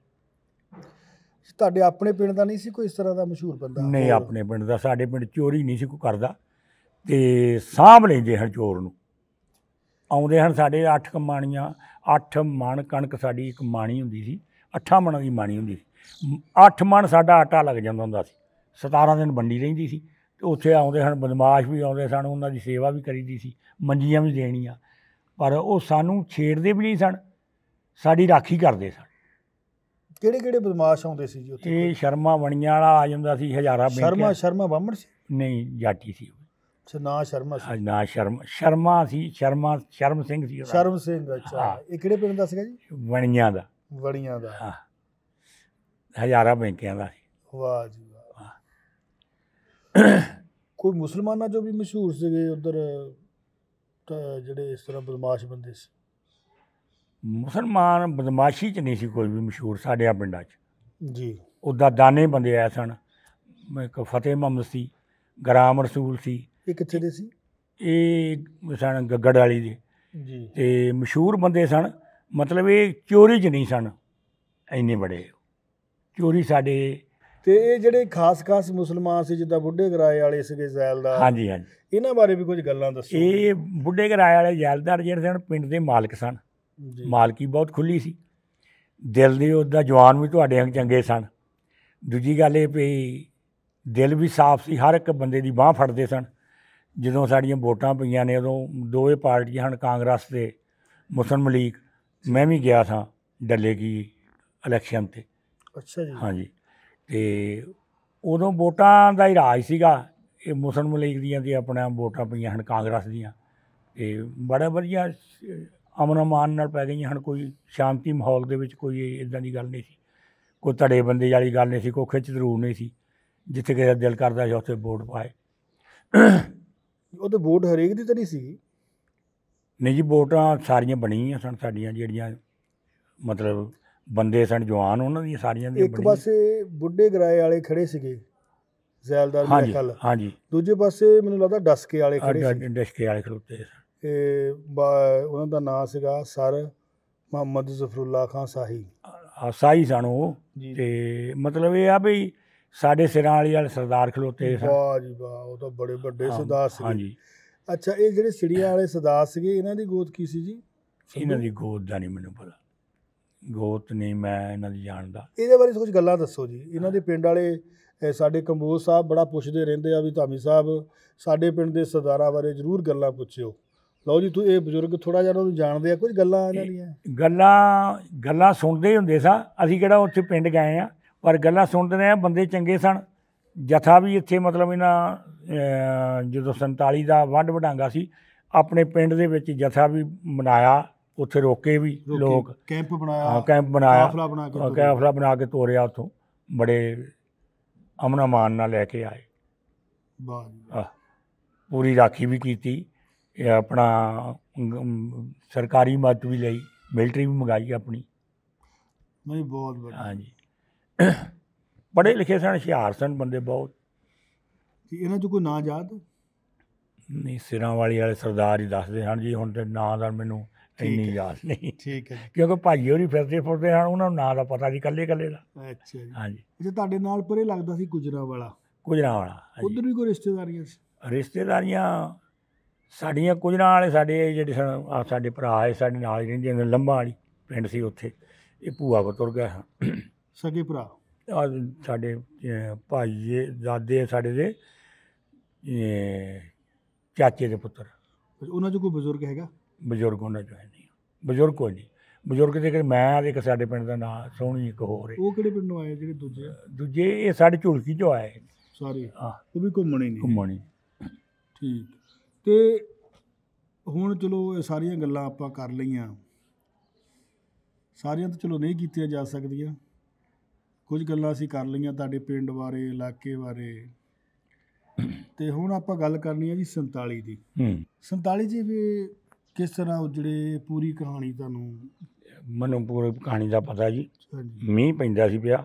ਤੁਹਾਡੇ ਆਪਣੇ ਪਿੰਡ ਦਾ ਨਹੀਂ ਸੀ ਕੋਈ ਇਸ ਤਰ੍ਹਾਂ ਦਾ ਮਸ਼ਹੂਰ ਬੰਦਾ ਨਹੀਂ ਆਪਣੇ ਪਿੰਡ ਦਾ ਸਾਡੇ ਪਿੰਡ ਚੋਰੀ ਨਹੀਂ ਸੀ ਕੋਈ ਕਰਦਾ ਤੇ ਸਾਂਭ ਲੈਂਦੇ ਹਨ ਚੋਰ ਨੂੰ ਆਉਂਦੇ ਹਨ ਸਾਡੇ 8 ਕਮਾਣੀਆਂ 8 ਮਣ ਕਣਕ ਸਾਡੀ ਇੱਕ ਮਾਣੀ ਹੁੰਦੀ ਸੀ 8 ਮਣਾਂ ਦੀ ਮਾਣੀ ਹੁੰਦੀ ਸੀ ਅੱਠ ਮਣ ਸਾਡਾ ਆਟਾ ਲੱਗ ਜਾਂਦਾ ਹੁੰਦਾ ਸੀ 17 ਦਿਨ ਵੰਡੀ ਰਹਿੰਦੀ ਸੀ ਤੇ ਉੱਥੇ ਆਉਂਦੇ ਹਨ ਬਦਮਾਸ਼ ਵੀ ਆਉਂਦੇ ਸਨ ਉਹਨਾਂ ਦੀ ਸੇਵਾ ਵੀ ਕਰੀਦੀ ਸੀ ਮੰਜੀਆਂ ਵੀ ਦੇਣੀਆਂ ਪਰ ਉਹ ਸਾਨੂੰ ਛੇੜਦੇ ਵੀ ਨਹੀਂ ਸਨ ਸਾਡੀ ਰਾਖੀ ਕਰਦੇ ਸਨ ਕਿਹੜੇ ਕਿਹੜੇ ਬਦਮਾਸ਼ ਆਉਂਦੇ ਸੀ ਜੀ ਉੱਥੇ ਇਹ ਸ਼ਰਮਾ ਬਣੀਆਂ ਵਾਲਾ ਆ ਜਾਂਦਾ ਸੀ ਹਜ਼ਾਰਾ ਬੈਂਕ ਸ਼ਰਮਾ ਸ਼ਰਮਾ ਬਾਹਮਣ ਸੀ ਨਹੀਂ ਜਾਟੀ ਸੀ ਅੱਛਾ ਨਾ ਸ਼ਰਮਾ ਸੀ ਨਾ ਸ਼ਰਮਾ ਸ਼ਰਮਾ ਸੀ ਸ਼ਰਮਾ ਸ਼ਰਮ ਸਿੰਘ ਸੀ ਸ਼ਰਮ ਸਿੰਘ ਅੱਛਾ ਇਹ ਕਿਹੜੇ ਪਿੰਡ ਦਾ ਸੀਗਾ ਜੀ ਬਣੀਆਂ ਦਾ ਬਣੀਆਂ ਦਾ ਹਾਂ ਹਜ਼ਾਰਾਂ ਬੈਂਕਿਆਂ ਦਾ ਵਾਹ ਜੀ ਵਾਹ ਕੋਈ ਮੁਸਲਮਾਨਾਂ ਜੋ ਵੀ ਮਸ਼ਹੂਰ ਸੀਗੇ ਉਧਰ ਜਿਹੜੇ ਇਸ ਤਰ੍ਹਾਂ ਬਦਮਾਸ਼ ਬੰਦੇ ਸੀ ਮੁਸਲਮਾਨ ਬਦਮਾਸ਼ੀ ਚ ਨਹੀਂ ਸੀ ਕੋਈ ਵੀ ਮਸ਼ਹੂਰ ਸਾਡੇ ਆ ਪਿੰਡਾਂ ਚ ਜੀ ਉਦਾਂ ਦਾਨੇ ਬੰਦੇ ਆਏ ਸਨ ਇੱਕ ਫਤਿਹ ਮੁਹੰਮਦ ਸੀ ਗਰਾਮ ਰਸੂਲ ਸੀ ਇਹ ਕਿੱਥੇ ਦੇ ਸੀ ਇਹ ਸਨ ਗੱਗੜ ਵਾਲੀ ਦੇ ਜੀ ਤੇ ਮਸ਼ਹੂਰ ਬੰਦੇ ਸਨ ਮਤਲਬ ਇਹ ਚੋਰੀ ਚ ਨਹੀਂ ਸਨ ਇੰਨੇ ਬੜੇ ਚੋਰੀ ਸਾਡੇ ਤੇ ਇਹ ਜਿਹੜੇ ਖਾਸ-ਖਾਸ ਮੁਸਲਮਾਨ ਸੀ ਜਿੱਦਾਂ ਬੁੱਢੇ ਗਰਾਏ ਵਾਲੇ ਸੀਗੇ ਜ਼ੈਲਦਾਰ ਹਾਂਜੀ ਹਾਂਜੀ ਇਹਨਾਂ ਬਾਰੇ ਵੀ ਕੁਝ ਗੱਲਾਂ ਦੱਸੋ ਇਹ ਬੁੱਢੇ ਗਰਾਏ ਵਾਲੇ ਜ਼ੈਲਦਾਰ ਜਿਹੜੇ ਸਨ ਪਿੰਡ ਦੇ ਮਾਲਕ ਸਨ ਮਾਲਕੀ ਬਹੁਤ ਖੁੱਲੀ ਸੀ ਦਿਲ ਦੇ ਉਹਦਾ ਜਵਾਨ ਵੀ ਤੁਹਾਡੇ ਹੰਗ ਚੰਗੇ ਸਨ ਦੂਜੀ ਗੱਲ ਇਹ ਵੀ ਦਿਲ ਵੀ ਸਾਫ਼ ਸੀ ਹਰ ਇੱਕ ਬੰਦੇ ਦੀ ਬਾਹ ਫੜਦੇ ਸਨ ਜਦੋਂ ਸਾਡੀਆਂ ਵੋਟਾਂ ਪਈਆਂ ਨੇ ਉਦੋਂ ਦੋਵੇਂ ਪਾਰਟੀਆਂ ਹਨ ਕਾਂਗਰਸ ਤੇ ਮੁਸਲਮ ਲੀਗ ਮੈਂ ਵੀ ਗਿਆ ਸਾਂ ਡੱਲੇ ਕੀ ਇਲੈਕਸ਼ਨ ਤੇ ਅੱਛਾ ਜੀ ਹਾਂਜੀ ਤੇ ਉਦੋਂ ਵੋਟਾਂ ਦਾ ਹੀ ਰਾਜ ਸੀਗਾ ਇਹ ਮੁਸਲਮ ਲੀਗ ਦੀਆਂ ਦੀ ਆਪਣੇ ਵੋਟਾਂ ਪਈਆਂ ਹਨ ਕਾਂਗਰਸ ਦੀਆਂ ਤੇ ਬੜਾ ਵਧੀਆ ਅਮਨ ਅਮਾਨ ਨਾਲ ਪੈ ਗਈਆਂ ਹਨ ਕੋਈ ਸ਼ਾਂਤੀ ਮਾਹੌਲ ਦੇ ਵਿੱਚ ਕੋਈ ਇਦਾਂ ਦੀ ਗੱਲ ਨਹੀਂ ਸੀ ਕੋਈ ਧੜੇ ਬੰਦੇ ਵਾਲੀ ਗੱਲ ਨਹੀਂ ਸੀ ਕੋਈ ਖਿੱਚ ਜ਼ਰੂਰ ਨਹੀਂ ਸੀ ਜਿੱਥੇ ਕਿਸੇ ਦਾ ਦਿਲ ਕਰਦਾ ਸੀ ਉੱਥੇ ਵੋਟ ਪਾਏ ਉਹਦੇ ਵੋਟ ਹਰੇਕ ਦੀ ਤਾਂ ਨਹੀਂ ਸੀ ਨਹੀਂ ਜੀ ਵੋਟਾਂ ਸਾਰੀਆਂ ਬਣੀਆਂ ਸਨ ਸਾਡੀਆਂ ਜਿਹੜੀਆਂ ਮਤਲਬ ਬੰਦੇ ਸਨ ਜਵਾਨ ਉਹਨਾਂ ਦੀਆਂ ਸਾਰੀਆਂ ਦੀਆਂ ਇੱਕ ਪਾਸੇ ਬੁੱਢੇ ਗਰਾਏ ਵਾਲੇ ਖੜੇ ਸੀਗੇ ਜ਼ੈਲਦਾਰ ਮੇਰੇ ਕੱਲ ਹਾਂਜੀ ਦੂਜੇ ਪਾਸੇ ਮੈਨੂੰ ਲੱਗਦਾ ਡਸਕੇ ਵਾਲੇ ਖੜੇ ਸੀ ਡਸਕੇ ਵਾਲੇ ਖੜੋਤੇ ਸਨ ਇਹ ਉਹਨਾਂ ਦਾ ਨਾਮ ਸੀਗਾ ਸਰ ਮੁਹੰਮਦ ਜ਼ਫਰੁੱਲਾ ਖਾਨ ਸਾਹੀ ਸਾਹੀ ਸਨ ਉਹ ਤੇ ਮਤਲਬ ਇਹ ਆ ਵੀ ਸਾਡੇ ਸਿਰਾਂ ਵਾਲੀ ਵਾਲੇ ਸਰਦਾਰ ਖਲੋਤੇ ਸਨ ਵਾਹ ਜੀ ਵਾਹ ਉਹ ਤਾਂ ਬੜੇ ਵੱਡੇ ਸਰਦਾਰ ਸੀ ਹਾਂਜੀ ਅੱਛਾ ਇਹ ਜਿਹੜੇ ਸਿੜੀਆਂ ਵਾਲੇ ਸਰਦਾਰ ਸੀਗੇ ਇਹਨਾਂ ਦੀ ਗੋਦ ਕੀ ਸੀ ਜੀ ਇਹਨਾਂ ਦੀ ਗੋਦ ਦਾ ਨਹੀਂ ਮੈਨੂੰ ਪਤਾ ਗੋਤ ਨਹੀਂ ਮੈਂ ਇਹਨਾਂ ਦੀ ਜਾਣਦਾ ਇਹਦੇ ਬਾਰੇ ਕੁਝ ਗੱਲਾਂ ਦੱਸੋ ਜੀ ਇਹਨਾਂ ਦੇ ਪਿੰਡ ਵਾਲੇ ਸਾਡੇ ਕੰਬੋਜ ਸਾਹਿਬ ਬੜਾ ਪੁੱਛਦੇ ਰਹਿੰਦੇ ਆ ਵੀ ਧਾਮੀ ਸਾਹਿਬ ਸਾਡੇ ਪਿੰਡ ਦੇ ਸਰਦਾਰਾਂ ਬਾਰੇ ਜ਼ਰੂਰ ਗੱਲਾਂ ਪੁੱਛਿਓ ਲਓ ਜੀ ਤੂੰ ਇਹ ਬਜ਼ੁਰਗ ਥੋੜਾ ਜਿਹਾ ਉਹਨੂੰ ਜਾਣਦੇ ਆ ਕੁਝ ਗੱਲਾਂ ਇਹਨਾਂ ਦੀਆਂ ਗੱਲਾਂ ਗੱਲਾਂ ਸੁਣਦੇ ਹੀ ਹੁੰਦੇ ਸਾਂ ਅਸੀਂ ਕਿਹੜਾ ਉੱਥੇ ਪਿੰਡ ਗਏ ਆ ਪਰ ਗੱਲਾਂ ਸੁਣਦੇ ਰਹੇ ਆ ਬੰਦੇ ਚੰਗੇ ਸਨ ਜਥਾ ਵੀ ਇੱਥੇ ਮਤਲਬ ਇਹਨਾਂ ਜਦੋਂ 47 ਦਾ ਵੰਡ ਵਡਾਂਗਾ ਸੀ ਆਪਣੇ ਪਿੰਡ ਦੇ ਵਿੱਚ ਜਥਾ ਵੀ ਮਨਾਇਆ ਉੱਥੇ ਰੋਕੇ ਵੀ ਲੋਕ ਕੈਂਪ ਬਣਾਇਆ ਹਾਂ ਕੈਂਪ ਬਣਾਇਆ ਕਾਫਲਾ ਬਣਾ ਕੇ ਕਾਫਲਾ ਬਣਾ ਕੇ ਤੋਰਿਆ ਉੱਥੋਂ ਬੜੇ ਮਾਨ ਨਾਲ ਲੈ ਕੇ ਆਏ ਵਾਹ ਪੂਰੀ ਰਾਖੀ ਵੀ ਕੀਤੀ ਇਹ ਆਪਣਾ ਸਰਕਾਰੀ ਮਦਦ ਵੀ ਲਈ ਮਿਲਟਰੀ ਵੀ ਮੰਗਾਈ ਆਪਣੀ ਨਹੀਂ ਬਹੁਤ ਹਾਂ ਹਾਂਜੀ ਬੜੇ ਲਿਖੇ ਸਨ ਹੁਸ਼ਿਆਰ ਸਨ ਬੰਦੇ ਬਹੁਤ ਜੀ ਇਹਨਾਂ ਚ ਕੋਈ ਨਾਂ ਯਾਦ ਨਹੀਂ ਸਿਰਾਂ ਵਾਲੀ ਵਾਲੇ ਸਰਦਾਰ ਹੀ ਦੱਸਦੇ ਹਨ ਜੀ ਹੁਣ ਤੇ ਨਾਂ ਦਾ ਮੈਨੂੰ ਇੰਨੀ ਯਾਦ ਨਹੀਂ ਠੀਕ ਹੈ ਕਿਉਂਕਿ ਭਾਈ ਹੋਰੀ ਫਿਰਦੇ ਫੁਰਦੇ ਹਨ ਉਹਨਾਂ ਨੂੰ ਨਾਂ ਦਾ ਪਤਾ ਨਹੀਂ ਕੱਲੇ ਕੱਲੇ ਦਾ ਅੱਛਾ ਜੀ ਹਾਂਜੀ ਜੇ ਤੁਹਾਡੇ ਨਾਲ ਪਰੇ ਲੱਗਦਾ ਸੀ ਗੁਜਰਾ ਵਾਲਾ ਗੁਜਰਾ ਵਾਲਾ ਉਧਰ ਵੀ ਕੋਈ ਰਿਸ਼ਤੇਦਾਰੀਆਂ ਸੀ ਰਿਸ਼ਤੇਦਾਰੀਆਂ ਸਾਡੀਆਂ ਗੁਜਰਾ ਵਾਲੇ ਸਾਡੇ ਜਿਹੜੇ ਸਾਡੇ ਭਰਾ ਹੈ ਸਾਡੇ ਨਾਲ ਹੀ ਰਹਿੰਦੇ ਨੇ ਲੰਬਾ ਵਾਲੀ ਪਿੰਡ ਸੀ ਉੱਥੇ ਇਹ ਭੂਆ ਕੋ ਤੁਰ ਗਿਆ ਸਗੇ ਭਰਾ ਸਾਡੇ ਭਾਈ ਦਾਦੇ ਸਾਡੇ ਦੇ ਇਹ ਚਾਚੇ ਦੇ ਪੁੱਤਰ ਉਹਨਾਂ 'ਚ ਕੋਈ ਬਜ਼ੁਰਗ ਹੈਗਾ ਬਜ਼ੁਰਗ ਉਹਨਾਂ ਚੋਂ ਹੈ ਨਹੀਂ ਬਜ਼ੁਰਗ ਕੋਈ ਨਹੀਂ ਬਜ਼ੁਰਗ ਜੇਕਰ ਮੈਂ ਇੱਕ ਸਾਡੇ ਪਿੰਡ ਦਾ ਨਾਂ ਸੋਹਣੀ ਇੱਕ ਹੋਰ ਹੈ ਉਹ ਕਿਹੜੇ ਪਿੰਡੋਂ ਆਏ ਜਿਹੜੇ ਦੂਜੇ ਦੂਜੇ ਇਹ ਸਾਡੇ ਝੁਲਕੀ ਚੋਂ ਆਏ ਸਾਰੇ ਹਾਂ ਉਹ ਵੀ ਘੁੰਮਣੀ ਨਹੀਂ ਘੁੰਮਣੀ ਠੀਕ ਤੇ ਹੁਣ ਚਲੋ ਇਹ ਸਾਰੀਆਂ ਗੱਲਾਂ ਆਪਾਂ ਕਰ ਲਈਆਂ ਸਾਰੀਆਂ ਤਾਂ ਚਲੋ ਨਹੀਂ ਕੀਤੀਆਂ ਜਾ ਸਕਦੀਆਂ ਕੁਝ ਗੱਲਾਂ ਅਸੀਂ ਕਰ ਲਈਆਂ ਤੁਹਾਡੇ ਪਿੰਡ ਬਾਰੇ ਇਲਾਕੇ ਬਾਰੇ ਤੇ ਹੁਣ ਆਪਾਂ ਗੱਲ ਕਰਨੀ ਹੈ ਜੀ 47 ਦੀ ਹੂੰ 47 ਜੀ ਵੀ ਕਿਸ ਤਰ੍ਹਾਂ ਉਜੜੇ ਪੂਰੀ ਕਹਾਣੀ ਤੁਹਾਨੂੰ ਮੈਨੂੰ ਪੂਰੀ ਕਹਾਣੀ ਦਾ ਪਤਾ ਜੀ ਮੀਂਹ ਪੈਂਦਾ ਸੀ ਪਿਆ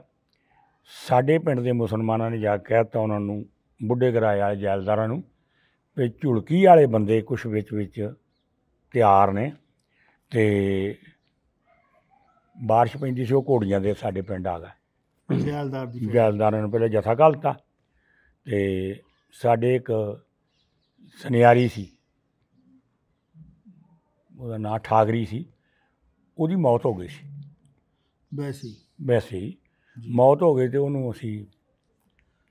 ਸਾਡੇ ਪਿੰਡ ਦੇ ਮੁਸਲਮਾਨਾਂ ਨੇ ਜਾ ਕੇ ਕਹਿਤਾ ਉਹਨਾਂ ਨੂੰ ਬੁੱਢੇ ਘਰਾਏ ਵਾਲੇ ਜੈਲਦਾਰਾਂ ਨੂੰ ਤੇ ਝੁਲਕੀ ਵਾਲੇ ਬੰਦੇ ਕੁਝ ਵਿੱਚ ਵਿੱਚ ਤਿਆਰ ਨੇ ਤੇ بارش ਪੈਂਦੀ ਸੀ ਉਹ ਘੋੜੀਆਂ ਦੇ ਸਾਡੇ ਪਿੰਡ ਆ ਗਏ ਜੈਲਦਾਰ ਦੀ ਜੈਲਦਾਰਾਂ ਨੂੰ ਪਹਿਲੇ ਜਥਾ ਘਲਤਾ ਤੇ ਸਾਡੇ ਇੱਕ ਸੁਨਿਆਰੀ ਸੀ ਉਹਦਾ ਨਾਂ ਠਾਗਰੀ ਸੀ ਉਹਦੀ ਮੌਤ ਹੋ ਗਈ ਸੀ ਵੈਸੀ ਵੈਸੀ ਮੌਤ ਹੋ ਗਈ ਤੇ ਉਹਨੂੰ ਅਸੀਂ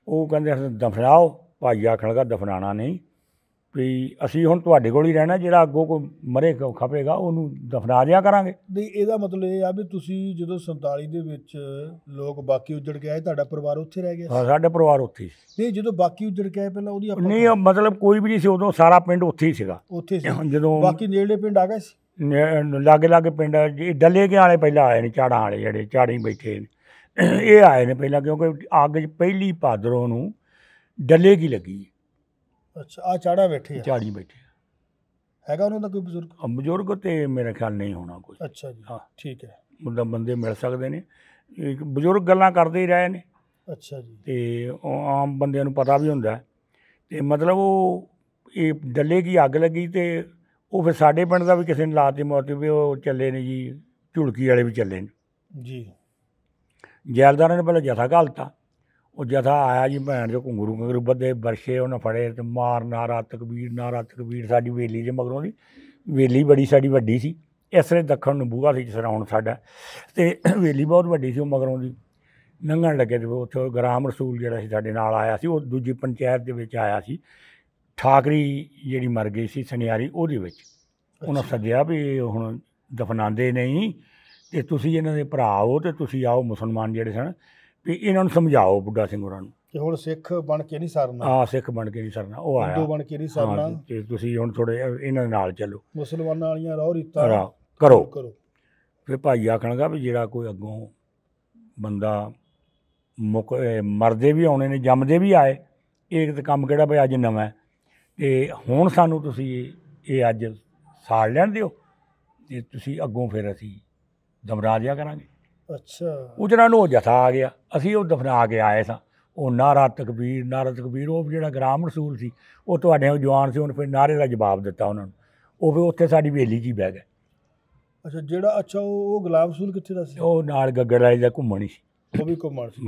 ਉਹ ਕਹਿੰਦੇ ਅਸੀਂ ਦਫਨਾਓ ਭਾਈ ਆਖਣ ਦਾ ਦਫਨਾਣਾ ਨਹੀਂ ਵੀ ਅਸੀਂ ਹੁਣ ਤੁਹਾਡੇ ਕੋਲ ਹੀ ਰਹਿਣਾ ਜਿਹੜਾ ਅੱਗੋਂ ਕੋਈ ਮਰੇ ਖਪੇਗਾ ਉਹਨੂੰ ਦਫਨਾ ਦਿਆ ਕਰਾਂਗੇ ਨਹੀਂ ਇਹਦਾ ਮਤਲਬ ਇਹ ਆ ਵੀ ਤੁਸੀਂ ਜਦੋਂ 47 ਦੇ ਵਿੱਚ ਲੋਕ ਬਾਕੀ ਉੱਜੜ ਗਏ ਤੁਹਾਡਾ ਪਰਿਵਾਰ ਉੱਥੇ ਰਹਿ ਗਿਆ ਹਾਂ ਸਾਡਾ ਪਰਿਵਾਰ ਉੱਥੇ ਨਹੀਂ ਜਦੋਂ ਬਾਕੀ ਉੱਜੜ ਗਏ ਪਹਿਲਾਂ ਉਹਦੀ ਆਪਾਂ ਨਹੀਂ ਮਤਲਬ ਕੋਈ ਵੀ ਨਹੀਂ ਸੀ ਉਦੋਂ ਸਾਰਾ ਪਿੰਡ ਉੱਥੇ ਹੀ ਸੀਗਾ ਉੱਥੇ ਸੀ ਜਦੋਂ ਬਾਕੀ ਨੇੜੇ ਪਿੰਡ ਆ ਗਏ ਸੀ ਲਾਗੇ ਲਾਗੇ ਪਿੰਡ ਡੱਲੇ ਕੇ ਵਾਲੇ ਪਹਿਲਾਂ ਆਏ ਨੇ ਝਾੜਾਂ ਵਾਲੇ ਜਿਹੜੇ ਝਾੜੀ ਬੈਠੇ ਨੇ ਇਹ ਆਏ ਨੇ ਪਹਿਲਾਂ ਕਿਉਂਕਿ ਅੱਗ ਪਹਿਲੀ ਪਾਦਰੋਂ ਨੂੰ ਡੱਲੇ ਕੀ ਲੱਗੀ ਅੱਛਾ ਆ ਚਾੜਾ ਬੈਠੇ ਆ ਚਾੜੀ ਬੈਠੇ ਆ। ਹੈਗਾ ਉਹਨਾਂ ਦਾ ਕੋਈ ਬਜ਼ੁਰਗ ਅਹ ਬਜ਼ੁਰਗ ਤੇ ਮੇਰੇ ਖਿਆਲ ਨਹੀਂ ਹੋਣਾ ਕੋਈ ਅੱਛਾ ਜੀ ਹਾਂ। ਠੀਕ ਹੈ ਬੰਦਾ ਬੰਦੇ ਮਿਲ ਸਕਦੇ ਨੇ ਇੱਕ ਬਜ਼ੁਰਗ ਗੱਲਾਂ ਕਰਦੇ ਹੀ ਰਹੇ ਨੇ ਅੱਛਾ ਜੀ ਤੇ ਉਹ ਆਮ ਬੰਦਿਆਂ ਨੂੰ ਪਤਾ ਵੀ ਹੁੰਦਾ ਤੇ ਮਤਲਬ ਉਹ ਇਹ ਡੱਲੇ ਕੀ ਅੱਗ ਲੱਗੀ ਤੇ ਉਹ ਫਿਰ ਸਾਡੇ ਪਿੰਡ ਦਾ ਵੀ ਕਿਸੇ ਨੇ ਲਾਤੀ ਮੌਤ ਵੀ ਉਹ ਚੱਲੇ ਨੇ ਜੀ ਝੁਲਕੀ ਵਾਲੇ ਵੀ ਚੱਲੇ ਨੇ ਜੀ ਜੈਲਦਾਰਾਂ ਨੇ ਪਹਿਲਾਂ ਜਥਾ ਘਾਲਤਾ ਉਹ ਜਥਾ ਆਇਆ ਜੀ ਭੈਣ ਜੋ ਘੁੰਗਰੂ ਘੁੰਗਰੂ ਬੱਦੇ ਬਰਸ਼ੇ ਉਹਨਾਂ ਫੜੇ ਤੇ ਮਾਰ ਨਾਰਾ ਤਕਬੀਰ ਨਾਰਾ ਤਕਬੀਰ ਸਾਡੀ ਵੇਲੀ ਦੇ ਮਗਰੋਂ ਦੀ ਵੇਲੀ ਬੜੀ ਸਾਡੀ ਵੱਡੀ ਸੀ ਇਸਰੇ ਦੱਖਣ ਨੂੰ ਬੂਹਾ ਸੀ ਜਿਸਰਾ ਹੁਣ ਸਾਡਾ ਤੇ ਵੇਲੀ ਬਹੁਤ ਵੱਡੀ ਸੀ ਉਹ ਮਗਰੋਂ ਦੀ ਨੰਗਣ ਲੱਗੇ ਤੇ ਉੱਥੇ ਗ੍ਰਾਮ ਰਸੂਲ ਜਿਹੜਾ ਸੀ ਸਾਡੇ ਨਾਲ ਆਇਆ ਸੀ ਉਹ ਦੂਜੀ ਪੰਚਾਇਤ ਦੇ ਵਿੱਚ ਆਇਆ ਸੀ ਠਾਕਰੀ ਜਿਹੜੀ ਮਰ ਗਈ ਸੀ ਸੁਨਿਆਰੀ ਉਹਦੇ ਵਿੱਚ ਉਹਨਾਂ ਸੱਦਿਆ ਵੀ ਹੁਣ ਦਫਨਾਉਂਦੇ ਨਹੀਂ ਤੇ ਤੁਸੀਂ ਇਹਨਾਂ ਦੇ ਭਰਾ ਹੋ ਤੇ ਤੁਸੀਂ ਆਓ ਮੁਸਲਮਾਨ ਜਿਹੜੇ ਸਨ ਵੀ ਇਹਨਾਂ ਨੂੰ ਸਮਝਾਓ ਬੁੱਢਾ ਸਿੰਘ ਹੋਰਾਂ ਨੂੰ ਕਿ ਹੁਣ ਸਿੱਖ ਬਣ ਕੇ ਨਹੀਂ ਸਰਨਾ ਹਾਂ ਸਿੱਖ ਬਣ ਕੇ ਨਹੀਂ ਸਰਨਾ ਉਹ ਆਇਆ ਹਿੰਦੂ ਬਣ ਕੇ ਨਹੀਂ ਸਰਨਾ ਤੇ ਤੁਸੀਂ ਹੁਣ ਥੋੜੇ ਇਹਨਾਂ ਨਾਲ ਚੱਲੋ ਮੁਸਲਮਾਨਾਂ ਵਾਲੀਆਂ ਰੋਹ ਰੀਤਾਂ ਕਰੋ ਕਰੋ ਫਿਰ ਭਾਈ ਆਖਣਗਾ ਵੀ ਜਿਹੜਾ ਕੋਈ ਅੱਗੋਂ ਬੰਦਾ ਮੁਕ ਮਰਦੇ ਵੀ ਆਉਣੇ ਨੇ ਜੰਮਦੇ ਵੀ ਆਏ ਇਹ ਤਾਂ ਕੰਮ ਕਿਹੜਾ ਭਾਈ ਅੱਜ ਨਵਾਂ ਤੇ ਹੁਣ ਸਾਨੂੰ ਤੁਸੀਂ ਇਹ ਅੱਜ ਸਾੜ ਲੈਣ ਦਿਓ ਤੇ ਤੁਸੀਂ ਅੱਗੋਂ ਫਿਰ ਅਸੀਂ ਦਮਰਾਜਿਆ ਕਰਾਂਗੇ ਅੱਛਾ ਉਹਨਾਂ ਨੂੰ ਜਥਾ ਆ ਗਿਆ ਅਸੀਂ ਉਹ ਦਫਨਾ ਕੇ ਆਏ ਸਾਂ ਉਹ ਨਾਰਾ ਤਕਬੀਰ ਨਾਰਾ ਤਕਬੀਰ ਉਹ ਜਿਹੜਾ ਗ੍ਰਾਮ ਰਸੂਲ ਸੀ ਉਹ ਤੁਹਾਡੇ ਜਵਾਨ ਸੀ ਉਹਨੇ ਫਿਰ ਨਾਰੇ ਦਾ ਜਵਾਬ ਦਿੱਤਾ ਉਹਨਾਂ ਨੂੰ ਉਹ ਵੀ ਉੱਥੇ ਸਾਡੀ ਬੇਲੀ ਜੀ ਬਹਿ ਗਏ ਅੱਛਾ ਜਿਹੜਾ ਅੱਛਾ ਉਹ ਗੁਲਾਬ ਰਸੂਲ ਕਿੱਥੇ ਦਾ ਸੀ ਉਹ ਨਾਲ ਗੱਗੜ ਵਾਲੇ ਦਾ ਘੁੰਮਣੀ ਸੀ ਉਹ ਵੀ ਘੁੰਮਣ ਸੀ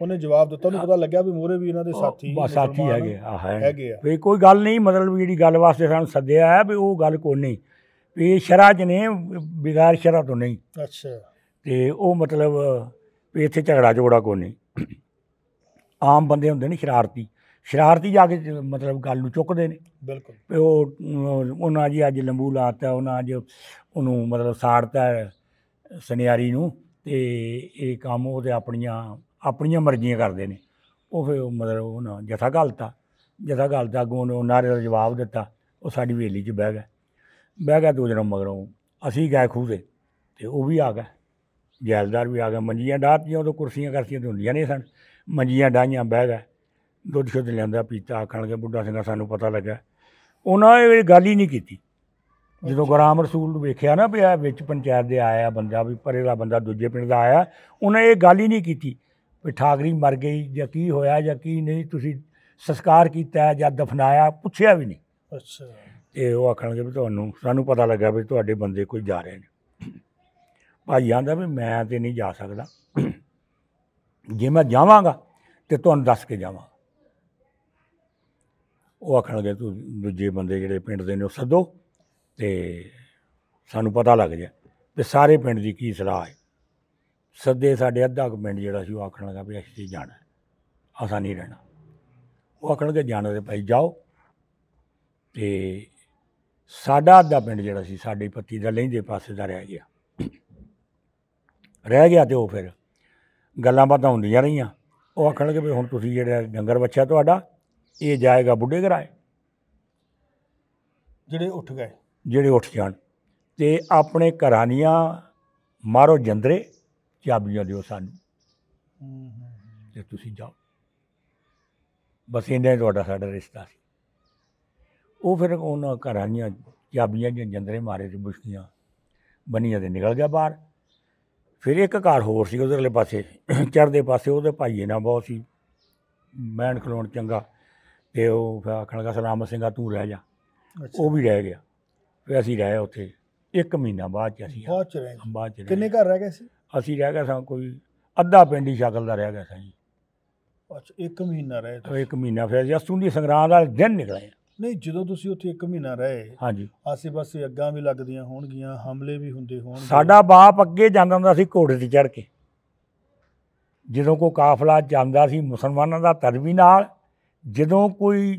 ਉਹਨੇ ਜਵਾਬ ਦਿੱਤਾ ਉਹਨੂੰ ਪਤਾ ਲੱਗਿਆ ਵੀ ਮੋਰੇ ਵੀ ਇਹਨਾਂ ਦੇ ਸਾਥੀ ਬਸ ਸਾਥੀ ਹੈਗੇ ਆ ਹੈਗੇ ਵੀ ਕੋਈ ਗੱਲ ਨਹੀਂ ਮਤਲਬ ਜਿਹੜੀ ਗੱਲ ਵਾਸਤੇ ਸਾਨੂੰ ਸੱਦਿਆ ਆ ਵੀ ਉਹ ਗੱਲ ਕੋਈ ਨਹੀਂ ਵੀ ਸ਼ਰਾ ਚ ਨੇ ਬਿਗਾਰ ਸ਼ਰਾ ਤੋਂ ਨਹੀਂ ਅੱਛਾ ਤੇ ਉਹ ਮਤਲਬ ਵੀ ਇੱਥੇ ਝਗੜਾ ਝੋੜਾ ਕੋਈ ਨਹੀਂ ਆਮ ਬੰਦੇ ਹੁੰਦੇ ਨੇ ਸ਼ਰਾਰਤੀ ਸ਼ਰਾਰਤੀ ਜਾ ਕੇ ਮਤਲਬ ਗੱਲ ਨੂੰ ਚੁੱਕਦੇ ਨੇ ਬਿਲਕੁਲ ਉਹ ਉਹਨਾਂ ਜੀ ਅੱਜ ਲੰਬੂ ਲਾਤਾ ਉਹਨਾਂ ਅੱਜ ਉਹਨੂੰ ਮਤਲਬ ਸਾੜਤਾ ਸੁਨਿਆਰੀ ਨੂੰ ਤੇ ਇਹ ਕੰਮ ਉਹਦੇ ਆਪਣੀਆਂ ਆਪਣੀਆਂ ਮਰਜ਼ੀਆਂ ਕਰਦੇ ਨੇ ਉਹ ਫਿਰ ਮਤਲਬ ਉਹਨਾਂ ਜਥਾ ਗਲਤਾ ਜਥਾ ਗਲਤਾ ਗੋਨ ਉਹਨੇ ਨਾਰੇ ਦਾ ਜਵਾਬ ਦਿੱਤਾ ਉਹ ਸਾਡੀ ਵੇਲੀ 'ਚ ਬਹਿ ਗਿਆ ਬਹਿ ਗਿਆ ਦੋ ਦਿਨ ਮਗਰੋਂ ਅਸੀਂ ਗਏ ਖੂਦੇ ਤੇ ਉਹ ਵੀ ਆ ਗਿਆ ਜੈਲਦਾਰ ਵੀ ਆ ਗਿਆ ਮੰਜੀਆਂ ਡਾਹਤੀਆਂ ਉਦੋਂ ਕੁਰਸੀਆਂ ਕਰਸੀਆਂ ਤੇ ਹੁੰਦੀਆਂ ਨਹੀਂ ਸਨ ਮੰਜੀਆਂ ਡਾਈਆਂ ਬਹਿ ਗਏ ਦੁੱਧ ਸ਼ੁੱਧ ਲਿਆਂਦਾ ਪੀਤਾ ਆਖਣ ਕੇ ਬੁੱਢਾ ਸਿੰਘਾ ਸਾਨੂੰ ਪਤਾ ਲੱਗਾ ਉਹਨਾਂ ਇਹ ਗੱਲ ਹੀ ਨਹੀਂ ਕੀਤੀ ਜਦੋਂ ਗੁਰਾਮ ਰਸੂਲ ਨੂੰ ਵੇਖਿਆ ਨਾ ਪਿਆ ਵਿੱਚ ਪੰਚਾਇਤ ਦੇ ਆਇਆ ਬੰਦਾ ਵੀ ਪਰੇ ਦਾ ਬੰਦਾ ਦੂਜੇ ਪਿੰਡ ਦਾ ਆਇਆ ਉਹਨਾਂ ਇਹ ਗੱਲ ਹੀ ਨਹੀਂ ਕੀਤੀ ਵੀ ਠਾਗਰੀ ਮਰ ਗਈ ਜਾਂ ਕੀ ਹੋਇਆ ਜਾਂ ਕੀ ਨਹੀਂ ਤੁਸੀਂ ਸੰਸਕਾਰ ਕੀਤਾ ਜਾਂ ਦਫਨਾਇਆ ਪੁੱਛਿਆ ਵੀ ਨਹੀਂ ਅੱਛਾ ਤੇ ਉਹ ਆਖਣਗੇ ਵੀ ਤੁਹਾਨੂੰ ਸਾਨੂੰ ਪਤਾ ਲੱਗਾ ਵੀ ਤੁਹਾਡੇ ਬੰਦੇ ਕੋਈ ਜਾ ਰਹੇ ਨੇ ਭਾਈ ਆਂਦਾ ਵੀ ਮੈਂ ਤੇ ਨਹੀਂ ਜਾ ਸਕਦਾ ਜੇ ਮੈਂ ਜਾਵਾਂਗਾ ਤੇ ਤੁਹਾਨੂੰ ਦੱਸ ਕੇ ਜਾਵਾਂ ਉਹ ਆਖਣ ਲੱਗੇ ਤੂੰ ਦੂਜੇ ਬੰਦੇ ਜਿਹੜੇ ਪਿੰਡ ਦੇ ਨੇ ਉਹ ਸੱਦੋ ਤੇ ਸਾਨੂੰ ਪਤਾ ਲੱਗ ਜਾ ਤੇ ਸਾਰੇ ਪਿੰਡ ਦੀ ਕੀ ਸਲਾਹ ਹੈ ਸੱਦੇ ਸਾਡੇ ਅੱਧਾ ਕੁ ਪਿੰਡ ਜਿਹੜਾ ਸੀ ਉਹ ਆਖਣ ਲੱਗਾ ਵੀ ਅਸੀਂ ਜਾਣਾ ਆਸਾਂ ਨਹੀਂ ਰਹਿਣਾ ਉਹ ਆਖਣ ਲੱਗੇ ਜਾਣਾ ਤੇ ਭਾਈ ਜਾਓ ਤੇ ਸਾਡਾ ਅੱਧਾ ਪਿੰਡ ਜਿਹੜਾ ਸੀ ਸਾਡੀ ਪੱਤੀ ਦਾ ਲੈਂਦੇ ਪਾਸੇ ਦਾ ਰਹਿ ਗਿਆ ਰਹਿ ਗਿਆ ਤੇ ਉਹ ਫਿਰ ਗੱਲਾਂ ਬਾਤਾਂ ਹੁੰਦੀਆਂ ਰਹੀਆਂ ਉਹ ਲੱਗੇ ਵੀ ਹੁਣ ਤੁਸੀਂ ਜਿਹੜਾ ਡੰਗਰ ਬੱਚਾ ਤੁਹਾਡਾ ਇਹ ਜਾਏਗਾ ਬੁੱਢੇ ਘਰਾਏ ਜਿਹੜੇ ਉੱਠ ਗਏ ਜਿਹੜੇ ਉੱਠ ਜਾਣ ਤੇ ਆਪਣੇ ਘਰਾਂ ਦੀਆਂ ਮਾਰੋ ਜੰਦਰੇ ਚਾਬੀਆਂ ਦਿਓ ਸਾਨੂੰ ਤੇ ਤੁਸੀਂ ਜਾਓ ਬਸ ਇੰਨਾ ਤੁਹਾਡਾ ਸਾਡਾ ਰਿਸ਼ਤਾ ਸੀ ਉਹ ਫਿਰ ਉਹਨਾਂ ਘਰਾਂ ਦੀਆਂ ਚਾਬੀਆਂ ਦੀਆਂ ਜੰਦਰੇ ਮਾਰੇ ਤੇ ਬੁਸ਼ਕੀਆਂ ਬਣੀਆਂ ਤੇ ਨਿਕਲ ਗਿਆ ਬਾਹਰ ਫਿਰ ਇੱਕ ਘਰ ਹੋਰ ਸੀ ਉਧਰਲੇ ਪਾਸੇ ਚੜਦੇ ਪਾਸੇ ਉਹਦੇ ਭਾਈਏ ਨਾ ਬਹੁਤ ਸੀ ਮੈਨ ਖਲੋਣ ਚੰਗਾ ਤੇ ਉਹ ਆਖਣ ਲੱਗਾ ਸਲਾਮ ਸਿੰਘਾ ਤੂੰ ਰਹਿ ਜਾ ਉਹ ਵੀ ਰਹਿ ਗਿਆ ਫਿਰ ਅਸੀਂ ਰਹਿ ਉੱਥੇ ਇੱਕ ਮਹੀਨਾ ਬਾਅਦ ਚ ਅਸੀਂ ਬਾਅਦ ਚ ਰਹੇ ਬਾਅਦ ਚ ਕਿੰਨੇ ਘਰ ਰਹਿ ਗਏ ਸੀ ਅਸੀਂ ਰਹਿ ਗਏ ਸਾਂ ਕੋਈ ਅੱਧਾ ਪਿੰਡ ਹੀ ਸ਼ਕਲ ਦਾ ਰਹਿ ਗਿਆ ਸਾਂ ਜੀ ਅੱਛਾ ਇੱਕ ਮਹੀਨਾ ਰਹੇ ਇੱਕ ਮਹੀਨਾ ਫਿਰ ਜਸਤੂਨ ਦੀ ਦਾ ਦਿਨ ਨਿਕਲੇ ਨਹੀਂ ਜਦੋਂ ਤੁਸੀਂ ਉੱਥੇ 1 ਮਹੀਨਾ ਰਹੇ ਹਾਂਜੀ ਆਸੇ-ਪਾਸੇ ਅੱਗਾਂ ਵੀ ਲੱਗਦੀਆਂ ਹੋਣਗੀਆਂ ਹਮਲੇ ਵੀ ਹੁੰਦੇ ਹੋਣਗੇ ਸਾਡਾ ਬਾਪ ਅੱਗੇ ਜਾਂਦਾ ਹੁੰਦਾ ਸੀ ਘੋੜੇ ਤੇ ਚੜ ਕੇ ਜਦੋਂ ਕੋ ਕਾਫਲਾ ਜਾਂਦਾ ਸੀ ਮੁਸਲਮਾਨਾਂ ਦਾ ਤਦ ਵੀ ਨਾਲ ਜਦੋਂ ਕੋਈ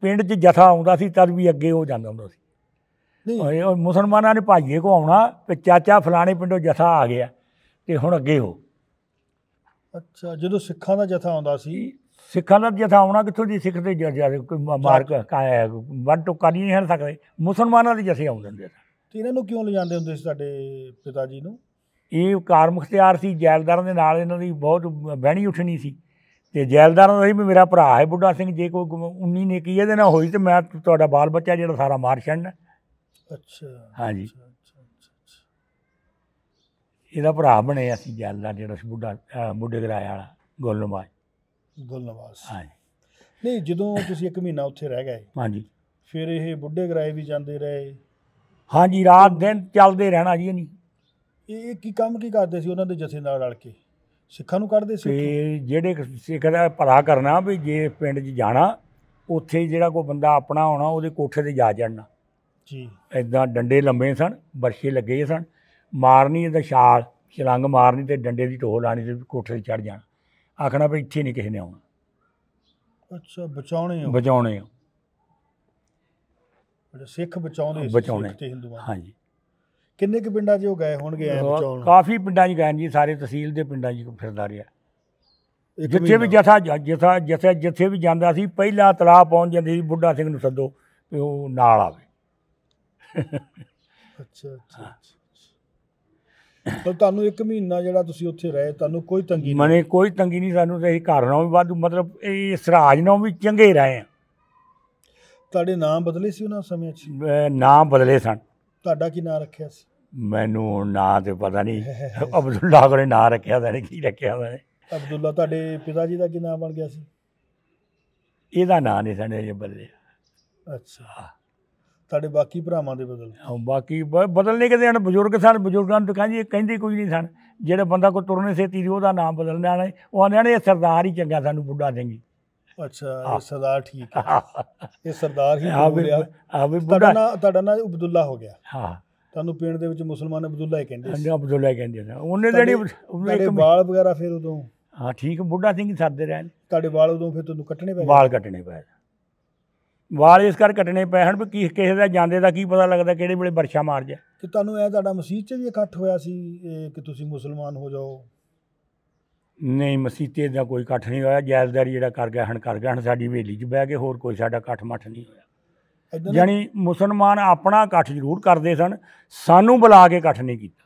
ਪਿੰਡ 'ਚ ਜਥਾ ਆਉਂਦਾ ਸੀ ਤਦ ਵੀ ਅੱਗੇ ਉਹ ਜਾਂਦਾ ਹੁੰਦਾ ਸੀ ਨਹੀਂ ਉਹ ਮੁਸਲਮਾਨਾਂ ਨੇ ਭਾਈਏ ਕੋ ਆਉਣਾ ਤੇ ਚਾਚਾ ਫਲਾਣੇ ਪਿੰਡੋਂ ਜਥਾ ਆ ਗਿਆ ਤੇ ਹੁਣ ਅੱਗੇ ਹੋ ਅੱਛਾ ਜਦੋਂ ਸਿੱਖਾਂ ਦਾ ਜਥਾ ਆਉਂਦਾ ਸੀ ਸਿੱਖਾਂ ਦਾ ਜਥਾ ਆਉਣਾ ਕਿੱਥੋਂ ਦੀ ਸਿੱਖ ਦੇ ਜਿਆਦਾ ਕੋਈ ਮਾਰਕ ਕਾਇਆ ਵੱਡ ਟੋਕਾ ਨਹੀਂ ਹਰ ਸਕਦੇ ਮੁਸਲਮਾਨਾਂ ਦੇ ਜਿਹਾ ਆਉਂਦੇ ਹੁੰਦੇ ਸੀ ਤੇ ਇਹਨਾਂ ਨੂੰ ਕਿਉਂ ਲਿਜਾਂਦੇ ਹੁੰਦੇ ਸੀ ਸਾਡੇ ਪਿਤਾ ਜੀ ਨੂੰ ਇਹ ਕਾਰ ਮੁਖਤਿਆਰ ਸੀ ਜੈਲਦਾਰਾਂ ਦੇ ਨਾਲ ਇਹਨਾਂ ਦੀ ਬਹੁਤ ਬਹਿਣੀ ਉੱਠਣੀ ਸੀ ਤੇ ਜੈਲਦਾਰਾਂ ਦਾ ਵੀ ਮੇਰਾ ਭਰਾ ਹੈ ਬੁੱਢਾ ਸਿੰਘ ਜੇ ਕੋਈ 19 ਨੇ ਕੀ ਇਹਦੇ ਨਾਲ ਹੋਈ ਤੇ ਮੈਂ ਤੁਹਾਡਾ ਬਾਲ ਬੱਚਾ ਜਿਹੜਾ ਸਾਰਾ ਮਾਰ ਛੱਡਣਾ ਅੱਛਾ ਹਾਂਜੀ ਇਹਦਾ ਭਰਾ ਬਣਿਆ ਸੀ ਜੈਲਦਾਰ ਜਿਹੜਾ ਬੁੱਢਾ ਬੁੱਢੇ ਗਰਾਇਆ ਵਾਲਾ ਗੋਲਨਮਾਜ ਗੁਲਨਵਾਸ ਹਾਂਜੀ ਨਹੀਂ ਜਦੋਂ ਤੁਸੀਂ 1 ਮਹੀਨਾ ਉੱਥੇ ਰਹਿ ਗਏ ਹਾਂਜੀ ਫਿਰ ਇਹ ਬੁੱਢੇ ਗਰਾਏ ਵੀ ਜਾਂਦੇ ਰਹੇ ਹਾਂਜੀ ਰਾਤ ਦਿਨ ਚੱਲਦੇ ਰਹਿਣਾ ਜੀ ਨਹੀਂ ਇਹ ਕੀ ਕੰਮ ਕੀ ਕਰਦੇ ਸੀ ਉਹਨਾਂ ਦੇ ਜਥੇ ਨਾਲ ਰਲ ਕੇ ਸਿੱਖਾਂ ਨੂੰ ਕੱਢਦੇ ਸੀ ਤੇ ਜਿਹੜੇ ਸਿੱਖ ਦਾ ਭਲਾ ਕਰਨਾ ਵੀ ਜੇ ਪਿੰਡ 'ਚ ਜਾਣਾ ਉੱਥੇ ਜਿਹੜਾ ਕੋਈ ਬੰਦਾ ਆਪਣਾ ਆਉਣਾ ਉਹਦੇ ਕੋਠੇ ਤੇ ਜਾ ਚੜਨਾ ਜੀ ਐਦਾਂ ਡੰਡੇ ਲੰਬੇ ਸਨ ਬਰਸ਼ੇ ਲੱਗੇ ਸਨ ਮਾਰਨੀ ਇਹਦਾ ਛਾਲ ਛਲੰਗ ਮਾਰਨੀ ਤੇ ਡੰਡੇ ਦੀ ਢੋਹ ਲਾਣੀ ਤੇ ਕੋਠੇ ਤੇ ਚੜ ਜਾਣਾ ਆਖਣਾ ਵੀ ਇੱਥੇ ਨਹੀਂ ਕਿਸੇ ਨੇ ਆਉਣਾ ਅੱਛਾ ਬਚਾਉਣੇ ਆ ਬਚਾਉਣੇ ਆ ਅੱਛਾ ਸਿੱਖ ਬਚਾਉਂਦੇ ਬਚਾਉਣੇ ਤੇ ਹਿੰਦੂਆਂ ਹਾਂਜੀ ਕਿੰਨੇ ਕੁ ਪਿੰਡਾਂ 'ਚ ਉਹ ਗਏ ਹੋਣਗੇ ਐ ਬਚਾਉਣ ਕਾਫੀ ਪਿੰਡਾਂ 'ਚ ਗਏ ਜੀ ਸਾਰੇ ਤਹਿਸੀਲ ਦੇ ਪਿੰਡਾਂ 'ਚ ਫਿਰਦਾ ਰਿਹਾ ਜਿੱਥੇ ਵੀ ਜਥਾ ਜਥਾ ਜਿੱਥੇ ਜਿੱਥੇ ਵੀ ਜਾਂਦਾ ਸੀ ਪਹਿਲਾ ਤਲਾਹ ਪਹੁੰਚ ਜਾਂਦੀ ਸੀ ਬੁੱਢਾ ਸਿੰਘ ਨੂੰ ਸੱਦੋ ਤੇ ਉਹ ਨਾਲ ਆਵੇ ਅੱਛਾ ਅੱਛਾ ਪਰ ਤੁਹਾਨੂੰ ਇੱਕ ਮਹੀਨਾ ਜਿਹੜਾ ਤੁਸੀਂ ਉੱਥੇ ਰਹੇ ਤੁਹਾਨੂੰ ਕੋਈ ਤੰਗੀ ਨਹੀਂ ਮਨੇ ਕੋਈ ਤੰਗੀ ਨਹੀਂ ਸਾਨੂੰ ਤੇ ਘਰ ਨਾਲੋਂ ਵੀ ਵੱਧ ਮਤਲਬ ਇਹ ਸਰਾਜ ਨਾਲੋਂ ਵੀ ਚੰਗੇ ਰਹੇ ਆ ਤੁਹਾਡੇ ਨਾਮ ਬਦਲੇ ਸੀ ਉਹਨਾਂ ਸਮੇਂ 'ਚ ਨਾਮ ਬਦਲੇ ਸਨ ਤੁਹਾਡਾ ਕੀ ਨਾਮ ਰੱਖਿਆ ਸੀ ਮੈਨੂੰ ਨਾਂ ਤੇ ਪਤਾ ਨਹੀਂ *laughs* ਅਬਦੁੱਲਾ ਕੋਲੇ ਨਾਂ ਰੱਖਿਆ ਤਾਂ ਨਹੀਂ ਕੀ ਰੱਖਿਆ ਉਹਨਾਂ ਅਬਦੁੱਲਾ ਤੁਹਾਡੇ ਪਿਤਾ ਜੀ ਦਾ ਕੀ ਨਾਮ ਬਣ ਗਿਆ ਸੀ ਇਹਦਾ ਨਾਂ ਨਹੀਂ ਸਾਡੇ ਜੇ ਬਦਲੇ ਅੱਛਾ ਤੁਹਾਡੇ ਬਾਕੀ ਭਰਾਵਾਂ ਦੇ ਬਦਲ ਹਾਂ ਬਾਕੀ ਬਦਲ ਨਹੀਂ ਕਿਤੇ ਹਨ ਬਜ਼ੁਰਗ ਸਨ ਬਜ਼ੁਰਗਾਂ ਨੂੰ ਤਾਂ ਕਹਿੰਦੇ ਕਹਿੰਦੇ ਕੁਝ ਨਹੀਂ ਸਨ ਜਿਹੜੇ ਬੰਦਾ ਕੋ ਤੁਰਨੇ ਸੇ ਤੀਰ ਉਹਦਾ ਨਾਮ ਬਦਲਣ ਵਾਲੇ ਉਹ ਆਂਦੇ ਨੇ ਇਹ ਸਰਦਾਰ ਹੀ ਚੰਗਾ ਸਾਨੂੰ ਬੁੱਢਾ ਜੀ ਅੱਛਾ ਇਹ ਸਰਦਾਰ ਠੀਕ ਹੈ *laughs* ਇਹ ਸਰਦਾਰ ਹੀ ਹੋ ਗਿਆ ਆ ਵੀ ਬੁੱਢਾ ਨਾ ਤੁਹਾਡਾ ਨਾਮ ਅਬਦੁੱਲਾ ਹੋ ਗਿਆ ਹਾਂ ਤੁਹਾਨੂੰ ਪਿੰਡ ਦੇ ਵਿੱਚ ਮੁਸਲਮਾਨ ਅਬਦੁੱਲਾ ਹੀ ਕਹਿੰਦੇ ਸੀ ਅੰਡਾ ਅਬਦੁੱਲਾ ਕਹਿੰਦੇ ਸੀ ਉਹਨੇ ਜਿਹੜੀ ਉਹਨੇ ਤੁਹਾਡੇ ਵਾਲ ਵਗੈਰਾ ਫਿਰ ਉਦੋਂ ਹਾਂ ਠੀਕ ਬੁੱਢਾ ਸਿੰਘ ਹੀ ਸਰਦੇ ਰਹੇ ਤੁਹਾਡੇ ਵਾਲ ਉਦੋਂ ਫਿਰ ਤੁਹਾਨੂੰ ਕੱਟਣੇ ਪਏ ਵਾਲ ਕੱਟਣੇ ਪਏ ਵਾਲ ਇਸ ਕਰ ਕੱਟਣੇ ਪੈ ਹਨ ਵੀ ਕੀ ਕਿਸੇ ਦਾ ਜਾਂਦੇ ਦਾ ਕੀ ਪਤਾ ਲੱਗਦਾ ਕਿਹੜੇ ਵੇਲੇ ਵਰਸ਼ਾ ਮਾਰ ਜਾ ਤੇ ਤੁਹਾਨੂੰ ਇਹ ਤੁਹਾਡਾ ਮਸਜਿਦ 'ਚ ਵੀ ਇਕੱਠ ਹੋਇਆ ਸੀ ਕਿ ਤੁਸੀਂ ਮੁਸਲਮਾਨ ਹੋ ਜਾਓ ਨਹੀਂ ਮਸੀਤੇ ਦਾ ਕੋਈ ਇਕੱਠ ਨਹੀਂ ਹੋਇਆ ਜਾਇਜ਼ਦਾਰੀ ਜਿਹੜਾ ਕਰ ਗਿਆ ਹਣ ਕਰ ਗਿਆ ਹਣ ਸਾਡੀ ਹਵੇਲੀ 'ਚ ਬਹਿ ਕੇ ਹੋਰ ਕੋਈ ਸਾਡਾ ਇਕੱਠ ਮੱਠ ਨਹੀਂ ਹੋਇਆ ਯਾਨੀ ਮੁਸਲਮਾਨ ਆਪਣਾ ਇਕੱਠ ਜ਼ਰੂਰ ਕਰਦੇ ਸਨ ਸਾਨੂੰ ਬੁਲਾ ਕੇ ਇਕੱਠ ਨਹੀਂ ਕੀਤਾ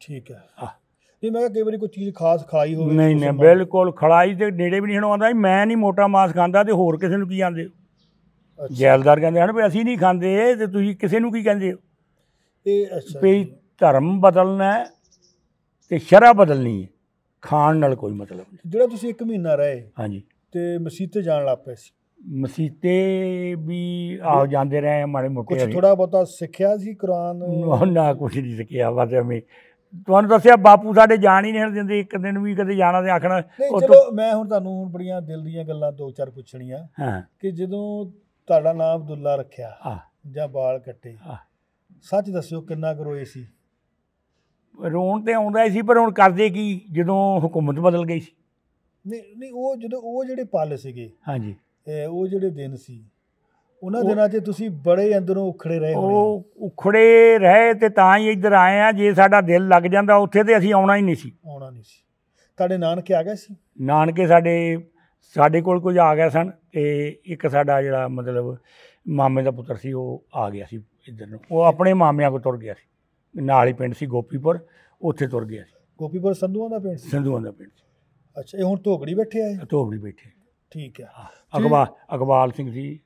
ਠੀਕ ਹੈ ਨਹੀਂ ਮੈਂ ਕਈ ਵਾਰੀ ਕੋਈ ਚੀਜ਼ ਖਾਸ ਖਾਈ ਹੋਵੇ ਨਹੀਂ ਨਹੀਂ ਬਿਲਕੁਲ ਖੜਾਈ ਦੇ ਨੇੜੇ ਵੀ ਨਹੀਂ ਹਣਾਉਂਦਾ ਮੈਂ ਨਹੀਂ ਮੋਟਾ ਮਾਸ ਖਾਂਦਾ ਤੇ ਹੋਰ ਕਿਸੇ ਨੂੰ ਕੀ ਜਾਂਦੇ ਜੈਲਦਾਰ ਕਹਿੰਦੇ ਹਨ ਵੀ ਅਸੀਂ ਨਹੀਂ ਖਾਂਦੇ ਤੇ ਤੁਸੀਂ ਕਿਸੇ ਨੂੰ ਕੀ ਕਹਿੰਦੇ ਹੋ ਤੇ ਅੱਛਾ ਵੀ ਧਰਮ ਬਦਲਣਾ ਤੇ ਸ਼ਰਾ ਬਦਲਣੀ ਹੈ ਖਾਣ ਨਾਲ ਕੋਈ ਮਤਲਬ ਨਹੀਂ ਜਿਹੜਾ ਤੁਸੀਂ 1 ਮਹੀਨਾ ਰਹੇ ਹਾਂਜੀ ਤੇ ਮਸੀਤੇ ਜਾਣ ਲੱਗ ਪਏ ਸੀ ਮਸੀਤੇ ਵੀ ਆ ਜਾਂਦੇ ਰਹੇ ਮਾੜੇ ਮੋਟੇ ਕੁਝ ਥੋੜਾ ਬਹੁਤਾ ਸਿੱਖਿਆ ਸੀ ਕੁਰਾਨ ਨਾ ਕੁਝ ਨਹੀਂ ਸਿੱਖਿਆ ਬਸ ਅਮੀ ਤੁਹਾਨੂੰ ਦੱਸਿਆ ਬਾਪੂ ਸਾਡੇ ਜਾਣ ਹੀ ਨਹੀਂ ਦਿੰਦੇ ਇੱਕ ਦਿਨ ਵੀ ਕਦੇ ਜਾਣਾ ਤੇ ਆਖਣਾ ਚਲੋ ਮੈਂ ਹੁਣ ਤੁਹਾਨੂੰ ਹੁਣ ਬੜੀਆਂ ਦਿਲ ਦੀਆਂ ਗੱਲਾਂ ਦੋ ਚਾਰ ਪੁੱਛਣੀਆਂ ਕਿ ਜਦੋਂ ਤੁਹਾਡਾ ਨਾਮ ਅਬਦੁੱਲਾ ਰੱਖਿਆ ਹਾਂ ਜਾਂ ਵਾਲ ਕੱਟੇ ਹਾਂ ਸੱਚ ਦੱਸਿਓ ਕਿੰਨਾ ਕਰੋਏ ਸੀ ਰੋਣ ਤੇ ਆਉਂਦਾ ਸੀ ਪਰ ਹੁਣ ਕਰਦੇ ਕੀ ਜਦੋਂ ਹਕੂਮਤ ਬਦਲ ਗਈ ਸੀ ਨਹੀਂ ਨਹੀਂ ਉਹ ਜਦੋਂ ਉਹ ਜਿਹੜੇ ਪਾਲ ਸੀਗੇ ਹਾਂਜੀ ਉਹ ਜਿਹੜੇ ਦਿਨ ਸੀ ਉਹਨਾਂ ਦਿਨਾਂ 'ਚ ਤੁਸੀਂ ਬੜੇ ਅੰਦਰੋਂ ਉਖੜੇ ਰਹੇ ਹੋ ਉਹ ਉਖੜੇ ਰਹੇ ਤੇ ਤਾਂ ਹੀ ਇੱਧਰ ਆਏ ਆ ਜੇ ਸਾਡਾ ਦਿਲ ਲੱਗ ਜਾਂਦਾ ਉੱਥੇ ਤੇ ਅਸੀਂ ਆਉਣਾ ਹੀ ਨਹੀਂ ਸੀ ਆਉਣਾ ਨਹੀਂ ਸੀ ਤੁਹਾਡੇ ਨਾਨਕੇ ਆ ਗਏ ਸੀ ਨਾਨਕੇ ਸਾਡੇ ਸਾਡੇ ਕੋਲ ਕੁਝ ਆ ਗਿਆ ਸਨ ਤੇ ਇੱਕ ਸਾਡਾ ਜਿਹੜਾ ਮਤਲਬ ਮਾਮੇ ਦਾ ਪੁੱਤਰ ਸੀ ਉਹ ਆ ਗਿਆ ਸੀ ਇੱਧਰ ਨੂੰ ਉਹ ਆਪਣੇ ਮਾਮਿਆਂ ਕੋਲ ਤੁਰ ਗਿਆ ਸੀ ਨਾਲ ਹੀ ਪਿੰਡ ਸੀ ਗੋਪੀਪੁਰ ਉੱਥੇ ਤੁਰ ਗਿਆ ਸੀ ਗੋਪੀਪੁਰ ਸੰਧੂਆਂ ਦਾ ਪਿੰਡ ਸੀ ਸੰਧੂਆਂ ਦਾ ਪਿੰਡ ਸੀ ਅੱਛਾ ਇਹ ਹੁਣ ਧੋਗੜੀ ਬੈਠੇ ਆਏ ਧੋਗੜੀ ਬੈਠੇ ਠੀਕ ਹੈ ਅਕਬਾਲ ਅਕਬਾਲ ਸਿੰਘ ਜੀ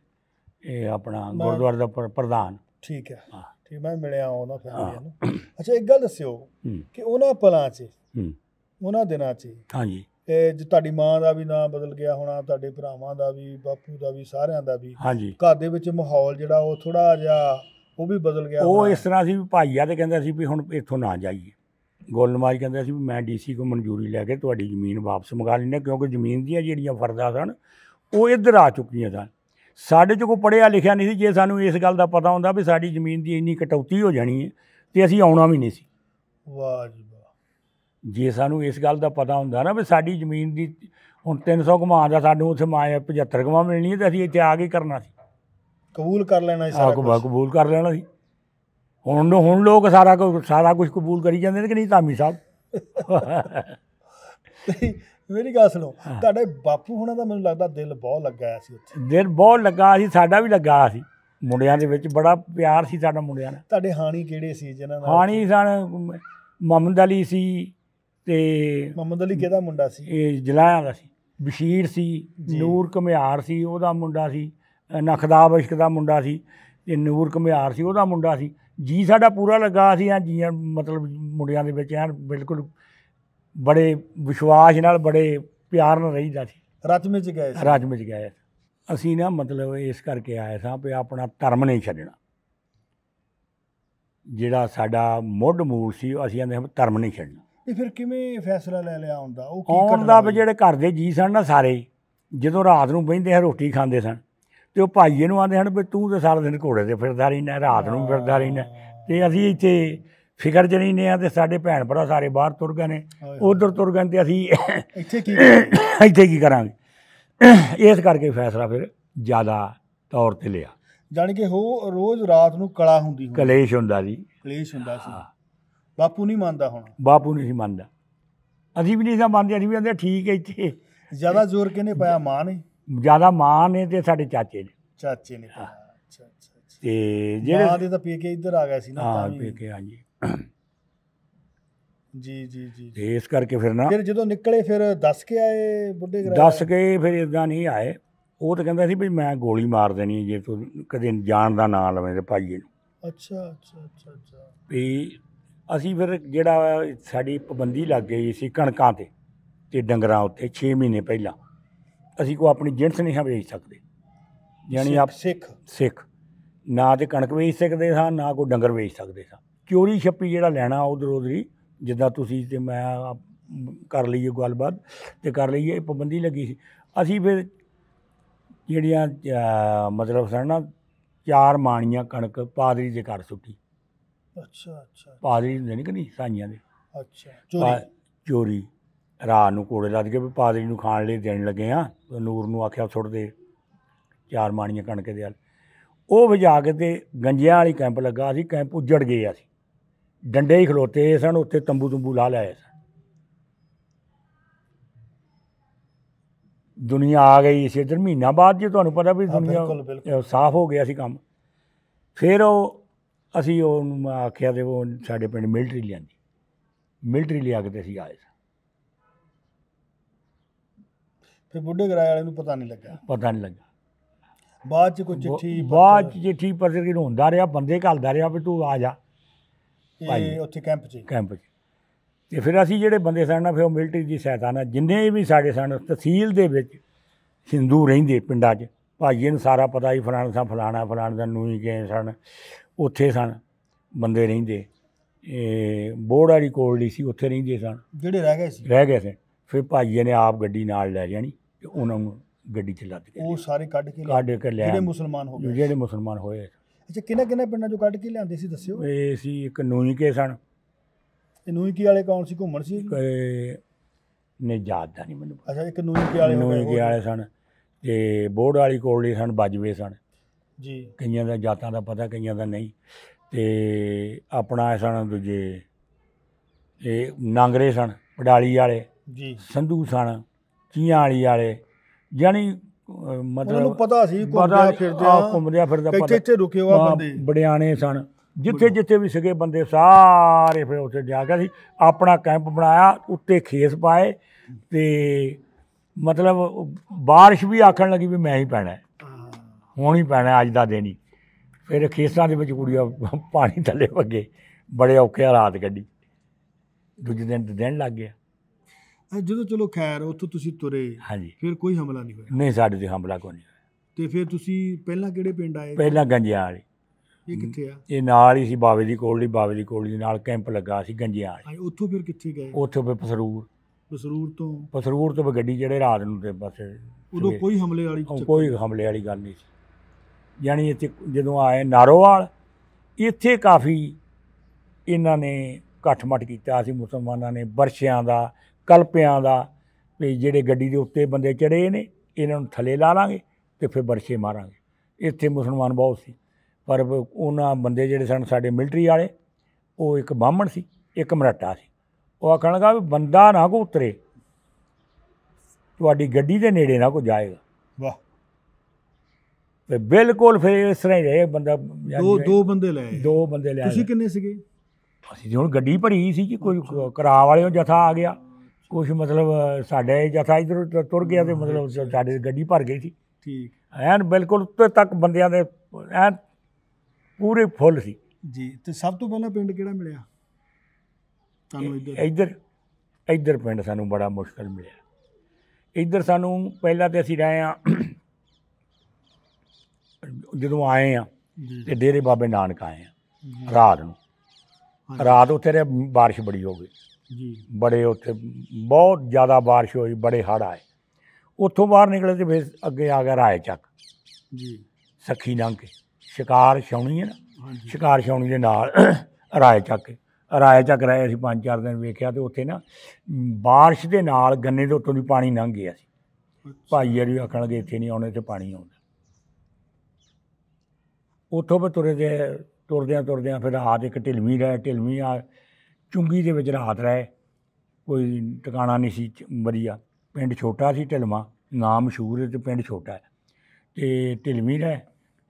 ਇਹ ਆਪਣਾ ਗੁਰਦੁਆਰਾ ਦਾ ਪ੍ਰਧਾਨ ਠੀਕ ਹੈ ਠੀਕ ਮੈਂ ਮਿਲਿਆ ਉਹਨਾਂ ਫੈਮਿਲੀ ਨੂੰ ਅੱਛਾ ਇੱਕ ਗੱਲ ਦੱਸਿਓ ਕਿ ਉਹਨਾਂ ਪਲਾਂ 'ਚ ਉਹਨਾਂ ਦਿਨਾਂ 'ਚ ਹਾਂਜੀ ਇਹ ਜੇ ਤੁਹਾਡੀ ਮਾਂ ਦਾ ਵੀ ਨਾਮ ਬਦਲ ਗਿਆ ਹੋਣਾ ਤੁਹਾਡੇ ਭਰਾਵਾਂ ਦਾ ਵੀ ਬਾਪੂ ਦਾ ਵੀ ਸਾਰਿਆਂ ਦਾ ਵੀ ਹਾਂਜੀ ਘਰ ਦੇ ਵਿੱਚ ਮਾਹੌਲ ਜਿਹੜਾ ਉਹ ਥੋੜਾ ਜਿਹਾ ਉਹ ਵੀ ਬਦਲ ਗਿਆ ਉਹ ਇਸ ਤਰ੍ਹਾਂ ਸੀ ਵੀ ਭਾਈਆ ਤੇ ਕਹਿੰਦਾ ਸੀ ਵੀ ਹੁਣ ਇੱਥੋਂ ਨਾ ਜਾਈਏ ਨਮਾਜ਼ ਕਹਿੰਦਾ ਸੀ ਵੀ ਮੈਂ ਡੀਸੀ ਕੋ ਮਨਜ਼ੂਰੀ ਲੈ ਕੇ ਤੁਹਾਡੀ ਜ਼ਮੀਨ ਵਾਪਸ ਮੰਗਾ ਲੈਣਾ ਕਿਉਂਕਿ ਜ਼ਮੀਨ ਦੀਆਂ ਜਿਹੜੀਆਂ ਫਰਦਾ ਸਨ ਉਹ ਇੱਧਰ ਆ ਚੁੱਕੀਆਂ ਸਨ ਸਾਡੇ ਚ ਕੋ ਪੜਿਆ ਲਿਖਿਆ ਨਹੀਂ ਸੀ ਜੇ ਸਾਨੂੰ ਇਸ ਗੱਲ ਦਾ ਪਤਾ ਹੁੰਦਾ ਵੀ ਸਾਡੀ ਜ਼ਮੀਨ ਦੀ ਇੰਨੀ ਕਟੌਤੀ ਹੋ ਜਾਣੀ ਹੈ ਤੇ ਅਸੀਂ ਆਉਣਾ ਵੀ ਨਹੀਂ ਸੀ ਵਾਹ ਜੀ ਜੇ ਸਾਨੂੰ ਇਸ ਗੱਲ ਦਾ ਪਤਾ ਹੁੰਦਾ ਨਾ ਵੀ ਸਾਡੀ ਜ਼ਮੀਨ ਦੀ ਹੁਣ 300 ਘਮਾ ਦਾ ਸਾਨੂੰ ਉੱਥੇ ਮਾਇਆ 75 ਘਮਾ ਮਿਲਣੀ ਹੈ ਤੇ ਅਸੀਂ ਇੱਥੇ ਆ ਕੇ ਕਰਨਾ ਸੀ ਕਬੂਲ ਕਰ ਲੈਣਾ ਸੀ ਸਾਰਾ ਕੁਝ ਕਬੂਲ ਕਰ ਲੈਣਾ ਸੀ ਹੁਣ ਹੁਣ ਲੋਕ ਸਾਰਾ ਕੁਝ ਸਾਰਾ ਕੁਝ ਕਬੂਲ ਕਰੀ ਜਾਂਦੇ ਨੇ ਕਿ ਨਹੀਂ ਧਾਮੀ ਸਾਹਿਬ ਮੇਰੀ ਗੱਲ ਸੁਣੋ ਤੁਹਾਡੇ ਬਾਪੂ ਹੁਣਾਂ ਦਾ ਮੈਨੂੰ ਲੱਗਦਾ ਦਿਲ ਬਹੁਤ ਲੱਗਾ ਆ ਸੀ ਉੱਥੇ ਦਿਲ ਬਹੁਤ ਲੱਗਾ ਸੀ ਸਾਡਾ ਵੀ ਲੱਗਾ ਸੀ ਮੁੰਡਿਆਂ ਦੇ ਵਿੱਚ ਬੜਾ ਪਿਆਰ ਸੀ ਸਾਡਾ ਮੁੰਡਿਆਂ ਨਾਲ ਤੁਹਾਡੇ ਹਾਣੀ ਕਿਹੜੇ ਸੀ ਜਿਹਨਾਂ ਨਾਲ ਹਾਣੀ ਸਨ ਮੁਹੰਮਦ ਅਲੀ ਸੀ ਤੇ ਮੁਹੰਮਦ ਅਲੀ ਕਿਹਦਾ ਮੁੰਡਾ ਸੀ ਇਹ ਜਲਾਇਆ ਦਾ ਸੀ ਬਸ਼ੀਰ ਸੀ ਨੂਰ ਕਮਿਆਰ ਸੀ ਉਹਦਾ ਮੁੰਡਾ ਸੀ ਨਖਦਾਬ ਇਸ਼ਕ ਦਾ ਮੁੰਡਾ ਸੀ ਤੇ ਨੂਰ ਕਮਿਆਰ ਸੀ ਉਹਦਾ ਮੁੰਡਾ ਸੀ ਜੀ ਸਾਡਾ ਪੂਰਾ ਲੱਗਾ ਸੀ ਆ ਜੀ ਮਤਲਬ ਮੁੰਡਿਆਂ ਦੇ ਵਿੱਚ ਐਨ ਬਿਲਕੁਲ ਬੜੇ ਵਿਸ਼ਵਾਸ ਨਾਲ ਬੜੇ ਪਿਆਰ ਨਾਲ ਰਹੀਦਾ ਸੀ ਰਾਜਮੇ ਚ ਗਏ ਸੀ ਰਾਜਮੇ ਚ ਗਏ ਅਸੀਂ ਨਾ ਮਤਲਬ ਇਸ ਕਰਕੇ ਆਏ ਸਾਂ ਵੀ ਆਪਣਾ ਧਰਮ ਨਹੀਂ ਛੱਡਣਾ ਜਿਹੜਾ ਸਾਡਾ ਮੁੱਢ ਮੂਲ ਸੀ ਅਸੀਂ ਕਹਿੰਦੇ ਧਰਮ ਨਹੀਂ ਛੱਡਣਾ ਤੇ ਫਿਰ ਕਿਵੇਂ ਫੈਸਲਾ ਲੈ ਲਿਆ ਹੁੰਦਾ ਉਹ ਕੀ ਆਉਣ ਦਾ ਜਿਹੜੇ ਘਰ ਦੇ ਜੀ ਸਨ ਨਾ ਸਾਰੇ ਜਦੋਂ ਰਾਤ ਨੂੰ ਬੈਂਦੇ ਆ ਰੋਟੀ ਖਾਂਦੇ ਸਨ ਤੇ ਉਹ ਭਾਈਏ ਨੂੰ ਆਂਦੇ ਹਨ ਵੀ ਤੂੰ ਤਾਂ ਸਾਰਾ ਦਿਨ ਘੋੜੇ ਤੇ ਫਿਰਦਾ ਰਹਿਣਾ ਰਾਤ ਨੂੰ ਫਿਰਦਾ ਰਹਿਣਾ ਤੇ ਅਸੀਂ ਇੱਥੇ ਫਿਕਰ ਜਣੀ ਨੇ ਆ ਤੇ ਸਾਡੇ ਭੈਣ ਭਰਾ ਸਾਰੇ ਬਾਹਰ ਤੁਰ ਗਏ ਨੇ ਉਧਰ ਤੁਰ ਗਏ ਤੇ ਅਸੀਂ ਇੱਥੇ ਕੀ *coughs* ਇੱਥੇ ਕੀ ਕਰਾਂਗੇ *coughs* ਇਸ ਕਰਕੇ ਫੈਸਲਾ ਫਿਰ ਜ਼ਿਆਦਾ ਤੌਰ ਤੇ ਲਿਆ ਜਾਨੀ ਕਿ ਹੋ ਰੋਜ਼ ਰਾਤ ਨੂੰ ਕਲਾ ਹੁੰਦੀ ਹੁੰਦੀ ਕਲੇਸ਼ ਹੁੰਦਾ ਜੀ ਕਲੇਸ਼ ਹੁੰਦਾ ਸੀ ਬਾਪੂ ਨਹੀਂ ਮੰਨਦਾ ਹੁਣ ਬਾਪੂ ਨਹੀਂ ਸੀ ਮੰਨਦਾ ਅਸੀਂ ਵੀ ਨਹੀਂ ਸਾ ਮੰਨਦੇ ਅਸੀਂ ਵੀ ਕਹਿੰਦੇ ਠੀਕ ਹੈ ਇੱਥੇ ਜ਼ਿਆਦਾ ਜ਼ੋਰ ਕਿਹਨੇ ਪਾਇਆ ਮਾਂ ਨੇ ਜ਼ਿਆਦਾ ਮਾਂ ਨੇ ਤੇ ਸਾਡੇ ਚਾਚੇ ਨੇ ਚਾਚੇ ਨੇ ਅੱਛਾ ਅੱਛਾ ਤੇ ਜਿਹੜੇ ਮਾਂ ਦੇ ਤਾਂ ਪੀਕੇ ਇੱਧਰ ਆ ਗਏ ਸੀ ਨਾ ਤਾਂ ਵੀ ਪੀਕੇ ਹਾਂਜੀ ਜੀ ਜੀ ਜੀ ਤੇ ਇਸ ਕਰਕੇ ਫਿਰ ਨਾ ਫਿਰ ਜਦੋਂ ਨਿਕਲੇ ਫਿਰ ਦੱਸ ਕੇ ਆਏ ਬੁੱਢੇ ਘਰ ਦੱਸ ਕੇ ਫਿਰ ਇਦਾਂ ਨਹੀਂ ਆਏ ਉਹ ਤਾਂ ਕਹਿੰਦਾ ਸੀ ਵੀ ਮੈਂ ਗੋਲੀ ਮਾਰ ਦੇਣੀ ਜੇ ਤੂੰ ਕਦੇ ਜਾਣ ਦਾ ਨਾਂ ਲਵੇਂ ਤੇ ਭਾਈਏ ਨੂੰ ਅੱਛਾ ਅੱਛਾ ਅੱਛਾ ਅੱਛਾ ਵੀ ਅਸੀਂ ਫਿਰ ਜਿਹੜਾ ਸਾਡੀ ਪਾਬੰਦੀ ਲੱਗ ਗਈ ਸੀ ਕਣਕਾਂ ਤੇ ਤੇ ਡੰਗਰਾਂ ਉੱਤੇ 6 ਮਹੀਨੇ ਪਹਿਲਾਂ ਅਸੀਂ ਕੋ ਆਪਣੀ ਜਿੰਸ ਨਹੀਂ ਹਾਂ ਵੇਚ ਸਕਦੇ ਯਾਨੀ ਆਪ ਸਿੱਖ ਸਿੱਖ ਨਾ ਤੇ ਕਣਕ ਵੇਚ ਸਕਦੇ ਸਾਂ ਨਾ ਕੋ ਡੰਗਰ ਵੇਚ ਸਕਦੇ ਸਾਂ ਚੋਰੀ ਛੱਪੀ ਜਿਹੜਾ ਲੈਣਾ ਉਧਰ ਉਧਰੀ ਜਿੱਦਾਂ ਤੁਸੀਂ ਤੇ ਮੈਂ ਕਰ ਲਈਏ ਗੱਲਬਾਤ ਤੇ ਕਰ ਲਈਏ ਇਹ ਪਾਬੰਦੀ ਲੱਗੀ ਸੀ ਅਸੀਂ ਫਿਰ ਜਿਹੜੀਆਂ ਮਤਲਬ ਸਨ ਨਾ ਚਾਰ ਮਾਣੀਆਂ ਕਣਕ ਪਾਦਰੀ ਦੇ ਘਰ ਸੁੱਟੀ ਅੱਛਾ ਅੱਛਾ ਪਾਦਰੀ ਹੁੰਦੇ ਨੇ ਕਿ ਨਹੀਂ ਸਾਈਆਂ ਦੇ ਅੱਛਾ ਚੋਰੀ ਚੋਰੀ ਰਾਤ ਨੂੰ ਕੋੜੇ ਲੱਦ ਕੇ ਵੀ ਪਾਦਰੀ ਨੂੰ ਖਾਣ ਲਈ ਦੇਣ ਲੱਗੇ ਆ ਨੂਰ ਨੂੰ ਆਖਿਆ ਸੁੱਟ ਦੇ ਚਾਰ ਮਾਣੀਆਂ ਕਣਕ ਦੇ ਆਲ ਉਹ ਵਜਾ ਕੇ ਤੇ ਗੰਜਿਆਂ ਵਾਲੀ ਕੈਂਪ ਲੱਗਾ ਸੀ ਕੈਂਪ ਉੱਜੜ ਗਏ ਅਸੀਂ ਡੰਡੇ ਹੀ ਖਲੋਤੇ ਸਨ ਉੱਤੇ ਤੰਬੂ ਤੰਬੂ ਲਾ ਲਏ ਸੀ ਦੁਨੀਆ ਆ ਗਈ ਸੀ ਇਧਰ ਮਹੀਨਾ ਬਾਅਦ ਜੇ ਤੁਹਾਨੂੰ ਪਤਾ ਵੀ ਦੁਨੀਆ ਸਾਫ਼ ਹੋ ਗਿਆ ਸੀ ਕੰਮ ਫਿਰ ਉਹ ਅਸੀਂ ਉਹਨੂੰ ਆਖਿਆ ਦੇ ਉਹ ਸਾਡੇ ਪਿੰਡ ਮਿਲਟਰੀ ਲਿਆਂਦੀ ਮਿਲਟਰੀ ਲਿਆ ਕੇ ਤੇ ਅਸੀਂ ਆਏ ਫਿਰ ਬੁੱਢੇ ਗਰਾਏ ਵਾਲੇ ਨੂੰ ਪਤਾ ਨਹੀਂ ਲੱਗਾ ਪਤਾ ਨਹੀਂ ਲੱਗਾ ਬਾਅਦ ਚ ਕੋਈ ਚਿੱਠੀ ਬਾਅਦ ਚ ਚਿੱਠੀ ਪਰ ਜਿਹੜੀ ਹੁੰਦਾ ਰਿਹਾ ਬੰਦੇ ਘੱਲਦਾ ਰਿਹਾ ਵੀ ਤੂੰ ਆ ਜਾ ਭਾਈ ਉੱਥੇ ਕੈਂਪ 'ਚ ਕੈਂਪ 'ਚ ਤੇ ਫਿਰ ਅਸੀਂ ਜਿਹੜੇ ਬੰਦੇ ਸਨ ਨਾ ਫਿਰ ਉਹ ਮਿਲਟਰੀ ਦੀ ਸਹਾਇਤਾ ਨਾਲ ਜਿੰਨੇ ਵੀ ਸਾਡੇ ਸਨ ਤਹਿਸੀਲ ਦੇ ਵਿੱਚ ਹਿੰਦੂ ਰਹਿੰਦੇ ਪਿੰਡਾਂ 'ਚ ਭਾਈਏ ਨੂੰ ਸਾਰਾ ਪਤਾ ਹੀ ਫਲਾਣਾ ਫਲਾਣਾ ਫਲਾਣਾ ਦਾ ਨੂੰ ਹੀ ਗਏ ਸਨ ਉੱਥੇ ਸਨ ਬੰਦੇ ਰਹਿੰਦੇ ਇਹ ਵਾਲੀ ਕੋਲੜੀ ਸੀ ਉੱਥੇ ਰਹਿੰਦੇ ਸਨ ਜਿਹੜੇ ਰਹਿ ਗਏ ਸੀ ਰਹਿ ਗਏ ਸੀ ਫਿਰ ਭਾਈਏ ਨੇ ਆਪ ਗੱਡੀ ਨਾਲ ਲੈ ਜਾਣੀ ਤੇ ਉਹਨਾਂ ਨੂੰ ਗੱਡੀ 'ਚ ਲੱਦ ਕੇ ਉਹ ਸਾਰੇ ਕੱਢ ਕੇ ਕੱਢ ਕੇ ਲਿਆ ਜਿਹੜੇ ਮੁਸਲਮਾਨ ਹੋ ਗਏ ਜਿਹੜੇ ਮੁਸਲਮਾਨ ਹੋਏ ਅੱਛਾ ਕਿੰਨੇ ਕਿੰਨੇ ਪਿੰਡਾਂ 'ਚੋਂ ਕੱਢ ਕੇ ਲਿਆਂਦੇ ਸੀ ਦੱਸਿਓ ਇਹ ਸੀ ਇੱਕ ਨੂਈਕੇ ਸਨ ਇਹ ਨੂਈਕੇ ਵਾਲੇ ਕੌਣ ਸੀ ਘੁੰਮਣ ਸੀ ਨੇ ਯਾਦ ਨਹੀਂ ਮੈਨੂੰ ਅੱਛਾ ਇੱਕ ਨੂਈਕੇ ਵਾਲੇ ਨੂਈਕੇ ਵਾਲੇ ਸਨ ਤੇ ਬੋਰਡ ਵਾਲੀ ਕੋਲੜੀ ਸਨ ਬਜਵੇ ਸਨ ਜੀ ਕਈਆਂ ਦਾ ਜਾਤਾਂ ਦਾ ਪਤਾ ਕਈਆਂ ਦਾ ਨਹੀਂ ਤੇ ਆਪਣਾ ਸਣ ਦੂਜੇ ਇਹ ਨਾਂਗਰੇ ਸਣ ਪਡਾਲੀ ਵਾਲੇ ਜੀ ਸੰਧੂ ਸਣ ਚੀਆਂ ਵਾਲੀ ਵਾਲੇ ਯਾਨੀ ਮਤਲਬ ਉਹਨੂੰ ਪਤਾ ਸੀ ਘੁੰਮਦਿਆ ਫਿਰਦਿਆ ਆ ਘੁੰਮਦਿਆ ਫਿਰਦਾ ਪਤਾ ਕਿੱਥੇ ਕਿੱਥੇ ਰੁਕੇ ਹੋਆ ਬੰਦੇ ਬੜਿਆਣੇ ਸਣ ਜਿੱਥੇ ਜਿੱਥੇ ਵੀ ਸਗੇ ਬੰਦੇ ਸਾਰੇ ਫਿਰ ਉੱਥੇ ਜਾ ਕੇ ਸੀ ਆਪਣਾ ਕੈਂਪ ਬਣਾਇਆ ਉੱਤੇ ਖੇਸ ਪਾਏ ਤੇ ਮਤਲਬ ਬਾਰਿਸ਼ ਵੀ ਆਖਣ ਲੱਗੀ ਵੀ ਮੈਂ ਹੀ ਪੈਣਾ ਹੁਣ ਹੀ ਪੈਣਾ ਅੱਜ ਦਾ ਦੇਣੀ ਫਿਰ ਖੇਸਾਂ ਦੇ ਵਿੱਚ ਕੁੜੀਆਂ ਪਾਣੀ ਥੱਲੇ ਵਗੇ ਬੜੇ ਔਖੇ ਹਾਲਾਤ ਕੱਢੀ ਦੂਜੇ ਦਿਨ ਤੇ ਦਿਨ ਲੱਗ ਗਿਆ ਜਦੋਂ ਚਲੋ ਖੈਰ ਉੱਥੋਂ ਤੁਸੀਂ ਤੁਰੇ ਹਾਂਜੀ ਫਿਰ ਕੋਈ ਹਮਲਾ ਨਹੀਂ ਹੋਇਆ ਨਹੀਂ ਸਾਡੇ ਤੇ ਹਮਲਾ ਕੋਈ ਨਹੀਂ ਤੇ ਫਿਰ ਤੁਸੀਂ ਪਹਿਲਾਂ ਕਿਹੜੇ ਪਿੰਡ ਆਏ ਪਹਿਲਾਂ ਗੰਜਿਆਲ ਇਹ ਕਿੱਥੇ ਆ ਇਹ ਨਾਲ ਹੀ ਸੀ ਬਾਵੇ ਦੀ ਕੋਲ ਦੀ ਬਾਵੇ ਦੀ ਕੋਲ ਨਾਲ ਕੈਂਪ ਲੱਗਾ ਸੀ ਗੰਜਿਆਲ ਹਾਂ ਉੱਥੋਂ ਫਿਰ ਕਿੱਥੇ ਗਏ ਉੱਥੋਂ ਫਿਰ ਪਸਰੂਰ ਪਸਰੂਰ ਤੋਂ ਪਸਰੂਰ ਤੋਂ ਗੱਡੀ ਜਿਹੜੇ ਰਾਤ ਨੂੰ ਤੇ ਬਸ ਉਦੋਂ ਕੋਈ ਹਮਲੇ ਵਾਲੀ ਕੋਈ ਹਮਲੇ ਵਾਲੀ ਗੱਲ ਨਹੀਂ ਸੀ ਯਾਨੀ ਇੱਥੇ ਜਦੋਂ ਆਏ ਨਾਰੋਵਾਲ ਇੱਥੇ ਕਾਫੀ ਇਹਨਾਂ ਨੇ ਘਟਮਟ ਕੀਤਾ ਸੀ ਮੁਸਲਮਾਨਾਂ ਨੇ ਬਰਸ਼ਿਆਂ ਦਾ ਕਲਪਿਆਂ ਦਾ ਵੀ ਜਿਹੜੇ ਗੱਡੀ ਦੇ ਉੱਤੇ ਬੰਦੇ ਚੜੇ ਨੇ ਇਹਨਾਂ ਨੂੰ ਥੱਲੇ ਲਾ ਲਾਂਗੇ ਤੇ ਫਿਰ ਬਰਸ਼ੇ ਮਾਰਾਂਗੇ ਇੱਥੇ ਮੁਸਲਮਾਨ ਬਹੁਤ ਸੀ ਪਰ ਉਹਨਾਂ ਬੰਦੇ ਜਿਹੜੇ ਸਨ ਸਾਡੇ ਮਿਲਟਰੀ ਵਾਲੇ ਉਹ ਇੱਕ ਬਾਹਮਣ ਸੀ ਇੱਕ ਮਰਾਟਾ ਸੀ ਉਹ ਆਖਣ ਲੱਗਾ ਵੀ ਬੰਦਾ ਨਾ ਕੋ ਉਤਰੇ ਤੁਹਾਡੀ ਗੱਡੀ ਦੇ ਨੇੜੇ ਨਾ ਕੋ ਜਾਏਗਾ ਤੇ ਬਿਲਕੁਲ ਫਿਰ ਇਸ ਤਰ੍ਹਾਂ ਹੀ ਰਹੇ ਬੰਦਾ ਦੋ ਦੋ ਬੰਦੇ ਲਏ ਦੋ ਬੰਦੇ ਆਏ ਤੁਸੀਂ ਕਿੰਨੇ ਸੀਗੇ ਅਸੀਂ ਹੁਣ ਗੱਡੀ ਭਰੀ ਸੀ ਕਿ ਕੋਈ ਕਰਾ ਵਾਲਿਓ ਜਥਾ ਆ ਗਿਆ ਕੁਝ ਮਤਲਬ ਸਾਡੇ ਜਥਾ ਇਧਰ ਤੁਰ ਗਿਆ ਤੇ ਮਤਲਬ ਸਾਡੇ ਗੱਡੀ ਭਰ ਗਈ ਸੀ ਠੀਕ ਐਨ ਬਿਲਕੁਲ ਉੱਤੇ ਤੱਕ ਬੰਦਿਆਂ ਦੇ ਐਨ ਪੂਰੇ ਫੁੱਲ ਸੀ ਜੀ ਤੇ ਸਭ ਤੋਂ ਪਹਿਲਾਂ ਪਿੰਡ ਕਿਹੜਾ ਮਿਲਿਆ ਤੁਹਾਨੂੰ ਇੱਧਰ ਇੱਧਰ ਇੱਧਰ ਪਿੰਡ ਸਾਨੂੰ ਬੜਾ ਮੁਸ਼ਕਲ ਮਿਲਿਆ ਇੱਧਰ ਸਾਨੂੰ ਪਹਿਲਾਂ ਤੇ ਅਸੀਂ ਰਹੇ ਆ ਜਦੋਂ ਆਏ ਆ ਤੇ ਡੇਰੇ ਬਾਬੇ ਨਾਨਕ ਆਏ ਆ ਰਾਤ ਨੂੰ ਰਾਤ ਉੱਥੇ ਰੇ بارش ਬੜੀ ਹੋ ਗਈ ਜੀ ਬੜੇ ਉੱਥੇ ਬਹੁਤ ਜ਼ਿਆਦਾ بارش ਹੋਈ ਬੜੇ ਹੜ ਆਏ ਉੱਥੋਂ ਬਾਹਰ ਨਿਕਲੇ ਤੇ ਫਿਰ ਅੱਗੇ ਆ ਗਿਆ ਰਾਏ ਚੱਕ ਜੀ ਸਖੀ ਲੰਘ ਕੇ ਸ਼ਿਕਾਰ ਛਾਉਣੀ ਹੈ ਨਾ ਸ਼ਿਕਾਰ ਛਾਉਣੀ ਦੇ ਨਾਲ *coughs* ਰਾਏ ਚੱਕ ਰਾਏ ਚੱਕ ਰਹੇ ਅਸੀਂ ਪੰਜ ਚਾਰ ਦਿਨ ਵੇਖਿਆ ਤੇ ਉੱਥੇ ਨਾ بارش ਦੇ ਨਾਲ ਗੰਨੇ ਦੇ ਉੱਤੋਂ ਦੀ ਪਾਣੀ ਲੰਘ ਗਿਆ ਸੀ ਭਾਈ ਜੀ ਆਖਣਗੇ ਇੱਥੇ ਨਹੀਂ ਆਉਣੇ ਤੇ ਪਾਣੀ ਆਉਂਦਾ ਉੱਥੋਂ ਵੀ ਤੁਰੇ ਦੇ ਤੁਰਦਿਆਂ ਤੁਰਦਿਆਂ ਫਿਰ ਆਦ ਇੱਕ ਢਿਲਵੀਂ ਰਹਿ ਢਿਲਵੀਂ ਆ ਚੁੰਗੀ ਦੇ ਵਿੱਚ ਰਾਤ ਰਹਿ ਕੋਈ ਟਿਕਾਣਾ ਨਹੀਂ ਸੀ ਮਰੀਆ ਪਿੰਡ ਛੋਟਾ ਸੀ ਢਿਲਵਾ ਨਾਮ ਮਸ਼ਹੂਰ ਹੈ ਤੇ ਪਿੰਡ ਛੋਟਾ ਹੈ ਤੇ ਢਿਲਵੀਂ ਰਹਿ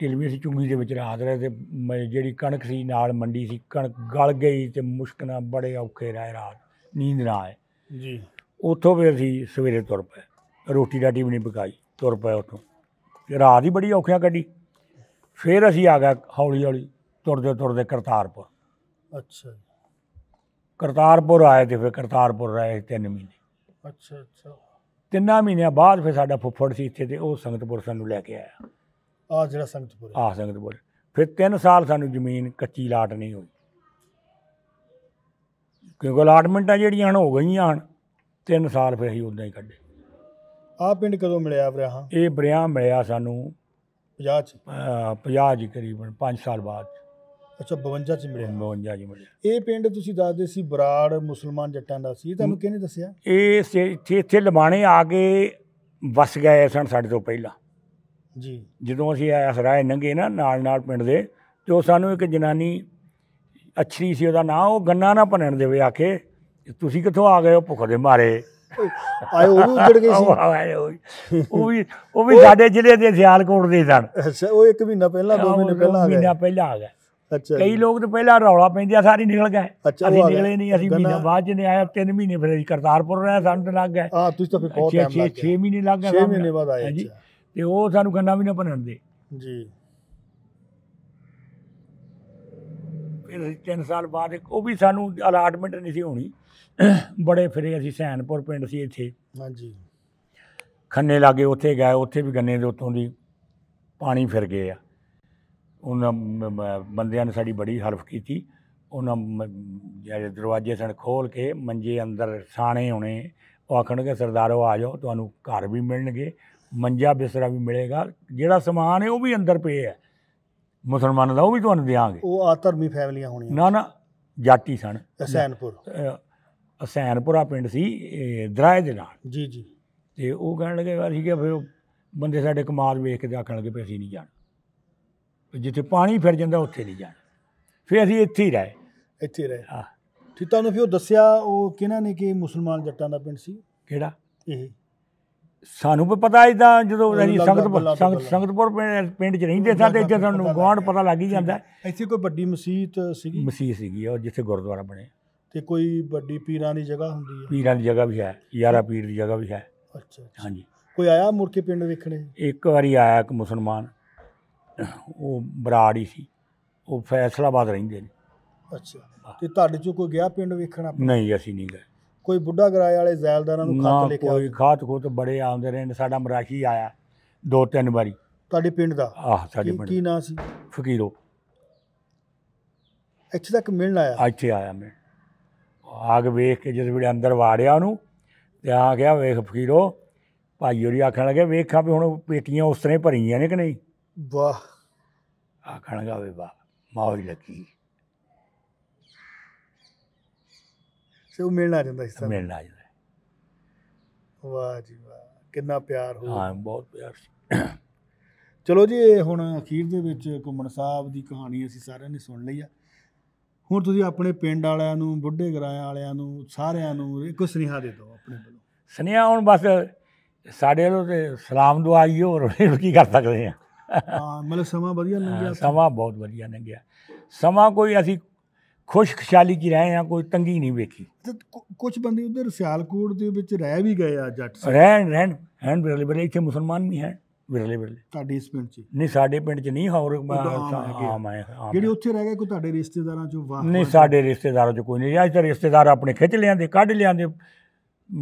ਢਿਲਵੀਂ ਸੀ ਚੁੰਗੀ ਦੇ ਵਿੱਚ ਰਾਤ ਰਹਿ ਤੇ ਜਿਹੜੀ ਕਣਕ ਸੀ ਨਾਲ ਮੰਡੀ ਸੀ ਕਣਕ ਗਲ ਗਈ ਤੇ ਮੁਸ਼ਕਲਾਂ ਬੜੇ ਔਖੇ ਰਹਿ ਰਾਤ ਨੀਂਦ ਨਾ ਆਏ ਜੀ ਉੱਥੋਂ ਫਿਰ ਅਸੀਂ ਸਵੇਰੇ ਤੁਰ ਪਏ ਰੋਟੀ ਡਾਟੀ ਵੀ ਨਹੀਂ ਪਕਾਈ ਤੁਰ ਪਏ ਉੱਥੋਂ ਰਾਤ ਹੀ ਬੜੀ ਔਖਿਆ ਕੱਢੀ ਫਿਰ ਅਸੀਂ ਆ ਗਏ ਹੌਲੀ ਹੌਲੀ ਤੁਰਦੇ ਤੁਰਦੇ ਕਰਤਾਰਪੁਰ ਅੱਛਾ ਕਰਤਾਰਪੁਰ ਆਏ ਤੇ ਫਿਰ ਕਰਤਾਰਪੁਰ ਰਹੇ 3 ਮਹੀਨੇ ਅੱਛਾ ਅੱਛਾ ਤਿੰਨਾਂ ਮਹੀਨਿਆਂ ਬਾਅਦ ਫਿਰ ਸਾਡਾ ਫੁੱਫੜ ਸੀ ਇੱਥੇ ਤੇ ਉਹ ਸੰਗਤਪੁਰ ਸਾਨੂੰ ਲੈ ਕੇ ਆਇਆ ਆ ਜਿਹੜਾ ਸੰਗਤਪੁਰ ਆ ਸੰਗਤਪੁਰ ਫਿਰ 3 ਸਾਲ ਸਾਨੂੰ ਜ਼ਮੀਨ ਕੱਚੀ ਲਾਟ ਨਹੀਂ ਹੋਈ ਕਿਉਂਕਿ ਅਲਾਟਮੈਂਟਾਂ ਜਿਹੜੀਆਂ ਹਨ ਹੋ ਗਈਆਂ ਹਨ 3 ਸਾਲ ਫਿਰ ਅਸੀਂ ਉਦਾਂ ਹੀ ਕੱਢੇ ਆ ਪਿੰਡ ਕਦੋਂ ਮਿਲਿਆ ਬਰਿਆਹਾਂ ਇਹ ਬਰਿਆਹ ਮਿਲਿਆ ਸਾਨੂੰ 50 ਚ 50 ਜੀ ਕਰੀਬਨ 5 ਸਾਲ ਬਾਅਦ ਅੱਛਾ 52 ਚ ਮਿਲਿਆ 52 ਜੀ ਮਿਲਿਆ ਇਹ ਪਿੰਡ ਤੁਸੀਂ ਦੱਸਦੇ ਸੀ ਬਰਾੜ ਮੁਸਲਮਾਨ ਜੱਟਾਂ ਦਾ ਸੀ ਤੁਹਾਨੂੰ ਕਿਹਨੇ ਦੱਸਿਆ ਇਹ ਇੱਥੇ ਇੱਥੇ ਲਮਾਣੇ ਆ ਕੇ ਵਸ ਗਏ ਸਨ ਸਾਡੇ ਤੋਂ ਪਹਿਲਾਂ ਜੀ ਜਦੋਂ ਅਸੀਂ ਆਇਆ ਸਰਾਏ ਨੰਗੇ ਨਾ ਨਾਲ ਨਾਲ ਪਿੰਡ ਦੇ ਤੇ ਉਹ ਸਾਨੂੰ ਇੱਕ ਜਨਾਨੀ ਅਛਰੀ ਸੀ ਉਹਦਾ ਨਾਂ ਉਹ ਗੰਨਾ ਨਾ ਭਨਣ ਦੇਵੇ ਆਖੇ ਤੁਸੀਂ ਕਿੱਥੋਂ ਆ ਗਏ ਹੋ ਭੁੱਖ ਦੇ ਮਾਰੇ ਆਏ ਉਹ ਵੀ ਉੱਜੜ ਗਏ ਸੀ ਆਏ ਉਹ ਵੀ ਉਹ ਵੀ ਸਾਡੇ ਜ਼ਿਲ੍ਹੇ ਦੇ ਸਿਆਲਕੋਟ ਦੇ ਸਨ ਅੱਛਾ ਉਹ ਇੱਕ ਮਹੀਨਾ ਪਹਿਲਾਂ ਦੋ ਮਹੀਨੇ ਪਹਿਲਾਂ ਆ ਗਏ ਮਹੀਨਾ ਪਹਿਲਾਂ ਆ ਗਏ ਅੱਛਾ ਕਈ ਲੋਕ ਤਾਂ ਪਹਿਲਾਂ ਰੌਲਾ ਪੈਂਦਿਆ ਸਾਰੀ ਨਿਕਲ ਗਏ ਅਸੀਂ ਨਿਕਲੇ ਨਹੀਂ ਅਸੀਂ ਮਹੀਨਾ ਬਾਅਦ ਜਨੇ ਆਇਆ ਤਿੰਨ ਮਹੀਨੇ ਫਿਰ ਅਸੀਂ ਕਰਤਾਰਪੁਰ ਰਹੇ ਸਾਨੂੰ ਤਾਂ ਲੱਗ ਗਏ ਹਾਂ ਤੁਸੀਂ ਤਾਂ ਫਿਰ ਬਹੁਤ ਟਾਈਮ ਲੱਗ ਗਿਆ 6 ਮਹੀਨੇ ਲੱਗ ਗਏ 6 ਮਹੀਨੇ ਬਾਅਦ ਆਏ ਜੀ ਤੇ ਉਹ ਸਾਨੂੰ ਗੰਨਾ ਵੀ ਨਾ ਭੰਨਣ ਦੇ ਜੀ ਇਹ 3 ਸਾਲ ਬਾਅਦ ਉਹ ਵੀ ਸਾਨੂੰ ਅਲਾਟਮੈਂਟ ਨਹੀਂ ਸੀ ਹੋਣੀ ਬੜੇ ਫਿਰੇ ਅਸੀਂ ਸੈਨਪੁਰ ਪਿੰਡ ਸੀ ਇੱਥੇ ਹਾਂਜੀ ਖੰਨੇ ਲਾਗੇ ਉੱਥੇ ਗਏ ਉੱਥੇ ਵੀ ਗੰਨੇ ਦੇ ਉੱਤੋਂ ਦੀ ਪਾਣੀ ਫਿਰ ਗਏ ਆ ਉਹਨਾਂ ਬੰਦਿਆਂ ਨੇ ਸਾਡੀ ਬੜੀ ਹਲਫ ਕੀਤੀ ਉਹਨਾਂ ਜਿਹੜੇ ਦਰਵਾਜ਼ੇ ਸਣ ਖੋਲ ਕੇ ਮੰਜੇ ਅੰਦਰ ਸਾਣੇ ਹੋਣੇ ਉਹ ਆਖਣਗੇ ਸਰਦਾਰੋ ਆ ਜਾਓ ਤੁਹਾਨੂੰ ਘਰ ਵੀ ਮਿਲਣਗੇ ਮੰਜਾ ਬਿਸਰਾ ਵੀ ਮਿਲੇਗਾ ਜਿਹੜਾ ਸਮਾਨ ਹੈ ਉਹ ਵੀ ਅੰਦਰ ਪਿਆ ਹੈ ਮੁਸਲਮਾਨ ਦਾ ਉਹ ਵੀ ਤੁਹਾਨੂੰ ਦੇਾਂਗੇ ਉਹ ਆ ਧਰਮੀ ਫੈਮਲੀਆਂ ਹੋਣੀਆਂ ਨਾ ਨਾ ਜਾਤੀ ਸਣ ਹਸੈਨਪੁਰ ਹਸੈਨਪੁਰਾ ਪਿੰਡ ਸੀ ਦਰਾਏ ਦੇ ਨਾਲ ਜੀ ਜੀ ਤੇ ਉਹ ਕਹਿਣ ਲੱਗੇ ਵਾਰ ਕਿ ਫਿਰ ਬੰਦੇ ਸਾਡੇ ਕਮਾਲ ਵੇਖ ਕੇ ਆਖਣ ਲੱਗੇ ਵੀ ਅਸੀਂ ਨਹੀਂ ਜਾਣ ਜਿੱਥੇ ਪਾਣੀ ਫਿਰ ਜਾਂਦਾ ਉੱਥੇ ਨਹੀਂ ਜਾਣ ਫਿਰ ਅਸੀਂ ਇੱਥੇ ਹੀ ਰਹੇ ਇੱਥੇ ਰਹੇ ਹਾਂ ਠੀਕ ਤੁਹਾਨੂੰ ਫਿਰ ਉਹ ਦੱਸਿਆ ਉਹ ਕਿਹਨਾਂ ਨੇ ਕਿ ਮੁਸਲਮਾਨ ਜੱਟਾਂ ਦਾ ਪਿੰਡ ਸੀ ਕਿਹੜਾ ਇਹ ਸਾਨੂੰ ਵੀ ਪਤਾ ਇਦਾਂ ਜਦੋਂ ਅਸੀਂ ਸੰਗਤ ਸੰਗਤ ਸੰਗਤਪੁਰ ਪਿੰਡ 'ਚ ਰਹਿੰਦੇ ਸਾਂ ਤੇ ਇੱਥੇ ਸਾਨੂੰ ਗਵਾਂਢ ਪਤਾ ਲੱਗ ਹੀ ਜਾਂਦਾ ਇੱਥੇ ਕੋਈ ਵੱਡੀ ਮਸਜਿਦ ਸੀਗੀ ਮਸਜਿਦ ਸੀਗੀ ਔਰ ਜਿੱਥੇ ਗੁਰਦੁਆਰਾ ਬਣਿਆ ਕਿ ਕੋਈ ਵੱਡੀ ਪੀਰਾਂ ਦੀ ਜਗ੍ਹਾ ਹੁੰਦੀ ਹੈ ਪੀਰਾਂ ਦੀ ਜਗ੍ਹਾ ਵੀ ਹੈ ਯਾਰਾ ਪੀਰ ਦੀ ਜਗ੍ਹਾ ਵੀ ਹੈ ਅੱਛਾ ਹਾਂਜੀ ਕੋਈ ਆਇਆ ਮੁਰਕੇ ਪਿੰਡ ਵੇਖਣੇ ਇੱਕ ਵਾਰੀ ਆਇਆ ਇੱਕ ਮੁਸਲਮਾਨ ਉਹ ਬਰਾੜ ਹੀ ਸੀ ਉਹ ਫੈਸਲਾਬਾਦ ਰਹਿੰਦੇ ਨੇ ਅੱਛਾ ਤੇ ਤੁਹਾਡੇ ਚੋਂ ਕੋਈ ਗਿਆ ਪਿੰਡ ਵੇਖਣਾ ਨਹੀਂ ਅਸੀਂ ਨਹੀਂ ਗਏ ਕੋਈ ਬੁੱਢਾ ਗਰਾਏ ਵਾਲੇ ਜ਼ੈਲਦਾਰਾਂ ਨੂੰ ਖਤ ਲਿਖਿਆ ਕੋਈ ਖਾਤ ਖੋਤ ਬੜੇ ਆਉਂਦੇ ਰਹੇ ਨੇ ਸਾਡਾ ਮਰਾਸ਼ੀ ਆਇਆ ਦੋ ਤਿੰਨ ਵਾਰੀ ਤੁਹਾਡੇ ਪਿੰਡ ਦਾ ਆਹ ਸਾਡੇ ਪਿੰਡ ਕੀ ਨਾਂ ਸੀ ਫਕੀਰੋ ਇੱਥੇ ਤੱਕ ਮਿਲਣ ਆਇਆ ਇੱਥੇ ਆਇਆ ਮੈਂ ਆ ਕੇ ਵੇਖ ਕੇ ਜਦ ਵੀ ਅੰਦਰ ਵਾੜਿਆ ਉਹਨੂੰ ਤੇ ਆ ਗਿਆ ਵੇਖ ਫਕੀਰੋ ਭਾਈ ਹੋਰੀ ਆਖਣ ਲੱਗੇ ਵੇਖਾ ਵੀ ਹੁਣ ਪੇਟੀਆਂ ਉਸ ਤਰ੍ਹਾਂ ਭਰੀਆਂ ਨੇ ਕਿ ਨਹੀਂ ਵਾਹ ਆਖਣ ਲੱਗਾ ਵੇ ਵਾਹ ਮਾਹੌਲ ਲੱਗੀ ਸੇ ਉਹ ਮਿਲਣਾ ਜਾਂਦਾ ਇਸ ਤਰ੍ਹਾਂ ਮਿਲਣਾ ਜਾਂਦਾ ਵਾਹ ਜੀ ਵਾਹ ਕਿੰਨਾ ਪਿਆਰ ਹੋ ਹਾਂ ਬਹੁਤ ਪਿਆਰ ਸੀ ਚਲੋ ਜੀ ਹੁਣ ਅਖੀਰ ਦੇ ਵਿੱਚ ਘੁੰਮਣ ਸਾਹਿਬ ਦੀ ਕਹਾਣੀ ਅਸੀਂ ਸਾਰਿਆਂ ਨੇ ਸੁਣ ਲਈ ਆ ਹੁਣ ਤੁਸੀਂ ਆਪਣੇ ਪਿੰਡ ਵਾਲਿਆਂ ਨੂੰ ਬੁੱਢੇ ਗਰਾਇਆ ਵਾਲਿਆਂ ਨੂੰ ਸਾਰਿਆਂ ਨੂੰ ਇੱਕੋ ਸੁਨੇਹਾ ਦੇ ਦਿਓ ਆਪਣੇ ਵੱਲੋਂ ਸੁਨੇਹਾ ਹੁਣ ਬਸ ਸਾਡੇ ਵੱਲੋਂ ਤੇ ਸਲਾਮ ਦੁਆਈ ਹੋਰ ਕੀ ਕਰ ਸਕਦੇ ਆ ਹਾਂ ਮਤਲਬ ਸਮਾਂ ਵਧੀਆ ਲੰਘਿਆ ਸਮਾਂ ਬਹੁਤ ਵਧੀਆ ਲੰਘਿਆ ਸਮਾਂ ਕੋਈ ਅਸੀਂ ਖੁਸ਼ ਖੁਸ਼ਖਸ਼ਾਲੀ ਕੀ ਰਹੇ ਆ ਕੋਈ ਤੰਗੀ ਨਹੀਂ ਵੇਖੀ ਕੁਝ ਬੰਦੇ ਉਧਰ ਸਿਆਲਕੋਟ ਦੇ ਵਿੱਚ ਰਹਿ ਵੀ ਗਏ ਆ ਜੱਟ ਰਹਿਣ ਰਹਿਣ ਹੈਂਡ ਬਰੇ ਇੱਥੇ ਮੁਸਲਮਾਨ ਵੀ ਹੈ ਵਿਰਲੇ ਵਿਰਲੇ ਤੁਹਾਡੇ ਇਸ ਪਿੰਡ 'ਚ ਨਹੀਂ ਸਾਡੇ ਪਿੰਡ 'ਚ ਨਹੀਂ ਹੋਰ ਆਮ ਹੈ ਜਿਹੜੇ ਉੱਥੇ ਰਹਿ ਗਏ ਕੋਈ ਤੁਹਾਡੇ ਰਿਸ਼ਤੇਦਾਰਾਂ 'ਚੋਂ ਵਾਹ ਨਹੀਂ ਸਾਡੇ ਰਿਸ਼ਤੇਦਾਰਾਂ 'ਚ ਕੋਈ ਨਹੀਂ ਅੱਜ ਤਾਂ ਰਿਸ਼ਤੇਦਾਰ ਆਪਣੇ ਖਿੱਚ ਲਿਆਂਦੇ ਕੱਢ ਲਿਆਂਦੇ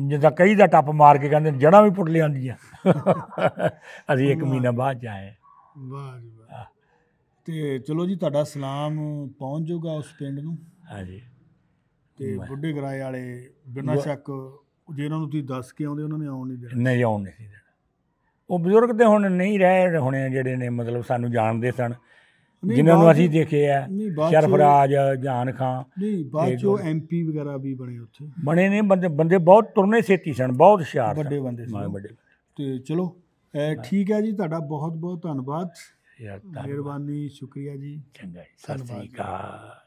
ਜਿੱਦਾਂ ਕਈ ਦਾ ਟੱਪ ਮਾਰ ਕੇ ਕਹਿੰਦੇ ਜੜਾਂ ਵੀ ਪੁੱਟ ਲਿਆਂਦੀਆਂ ਅਸੀਂ ਇੱਕ ਮਹੀਨਾ ਬਾਅਦ ਚ ਆਏ ਵਾਹ ਜੀ ਵਾਹ ਤੇ ਚਲੋ ਜੀ ਤੁਹਾਡਾ ਸਲਾਮ ਪਹੁੰਚ ਜਾਊਗਾ ਉਸ ਪਿੰਡ ਨੂੰ ਹਾਂਜੀ ਤੇ ਬੁੱਢੇ ਗਰਾਏ ਵਾਲੇ ਬਿਨਾਂ ਸ਼ੱਕ ਜੇ ਇਹਨਾਂ ਨੂੰ ਤੁਸੀਂ ਦੱਸ ਕੇ ਆਉਂਦੇ ਉਹਨਾਂ ਨੇ ਆਉਣ ਨਹੀਂ ਦੇਣਾ ਨਹੀਂ ਆਉਣ ਨਹੀਂ ਉਹ ਬਜ਼ੁਰਗ ਤੇ ਹੁਣ ਨਹੀਂ ਰਹੇ ਹੋਣੇ ਜਿਹੜੇ ਨੇ ਮਤਲਬ ਸਾਨੂੰ ਜਾਣਦੇ ਸਨ ਜਿਨ੍ਹਾਂ ਨੂੰ ਅਸੀਂ ਦੇਖਿਆ ਸ਼ਰਫਰਾਜ ਜਾਨ ਖਾਨ ਨਹੀਂ ਬਾਅਦ ਚੋ ਐਮਪੀ ਵਗੈਰਾ ਵੀ ਬਣੇ ਉੱਥੇ ਬਣੇ ਨੇ ਬੰਦੇ ਬੰਦੇ ਬਹੁਤ ਤੁਰਨੇ ਸੇਤੀ ਸਨ ਬਹੁਤ ਹੁਸ਼ਿਆਰ ਵੱਡੇ ਬੰਦੇ ਸਨ ਵੱਡੇ ਤੇ ਚਲੋ ਠੀਕ ਹੈ ਜੀ ਤੁਹਾਡਾ ਬਹੁਤ ਬਹੁਤ ਧੰਨਵਾਦ ਮਿਹਰਬਾਨੀ ਸ਼ੁਕਰੀਆ ਜੀ ਚੰਗਾ ਜੀ ਸਤਿ ਸ੍ਰੀ ਅਕਾਲ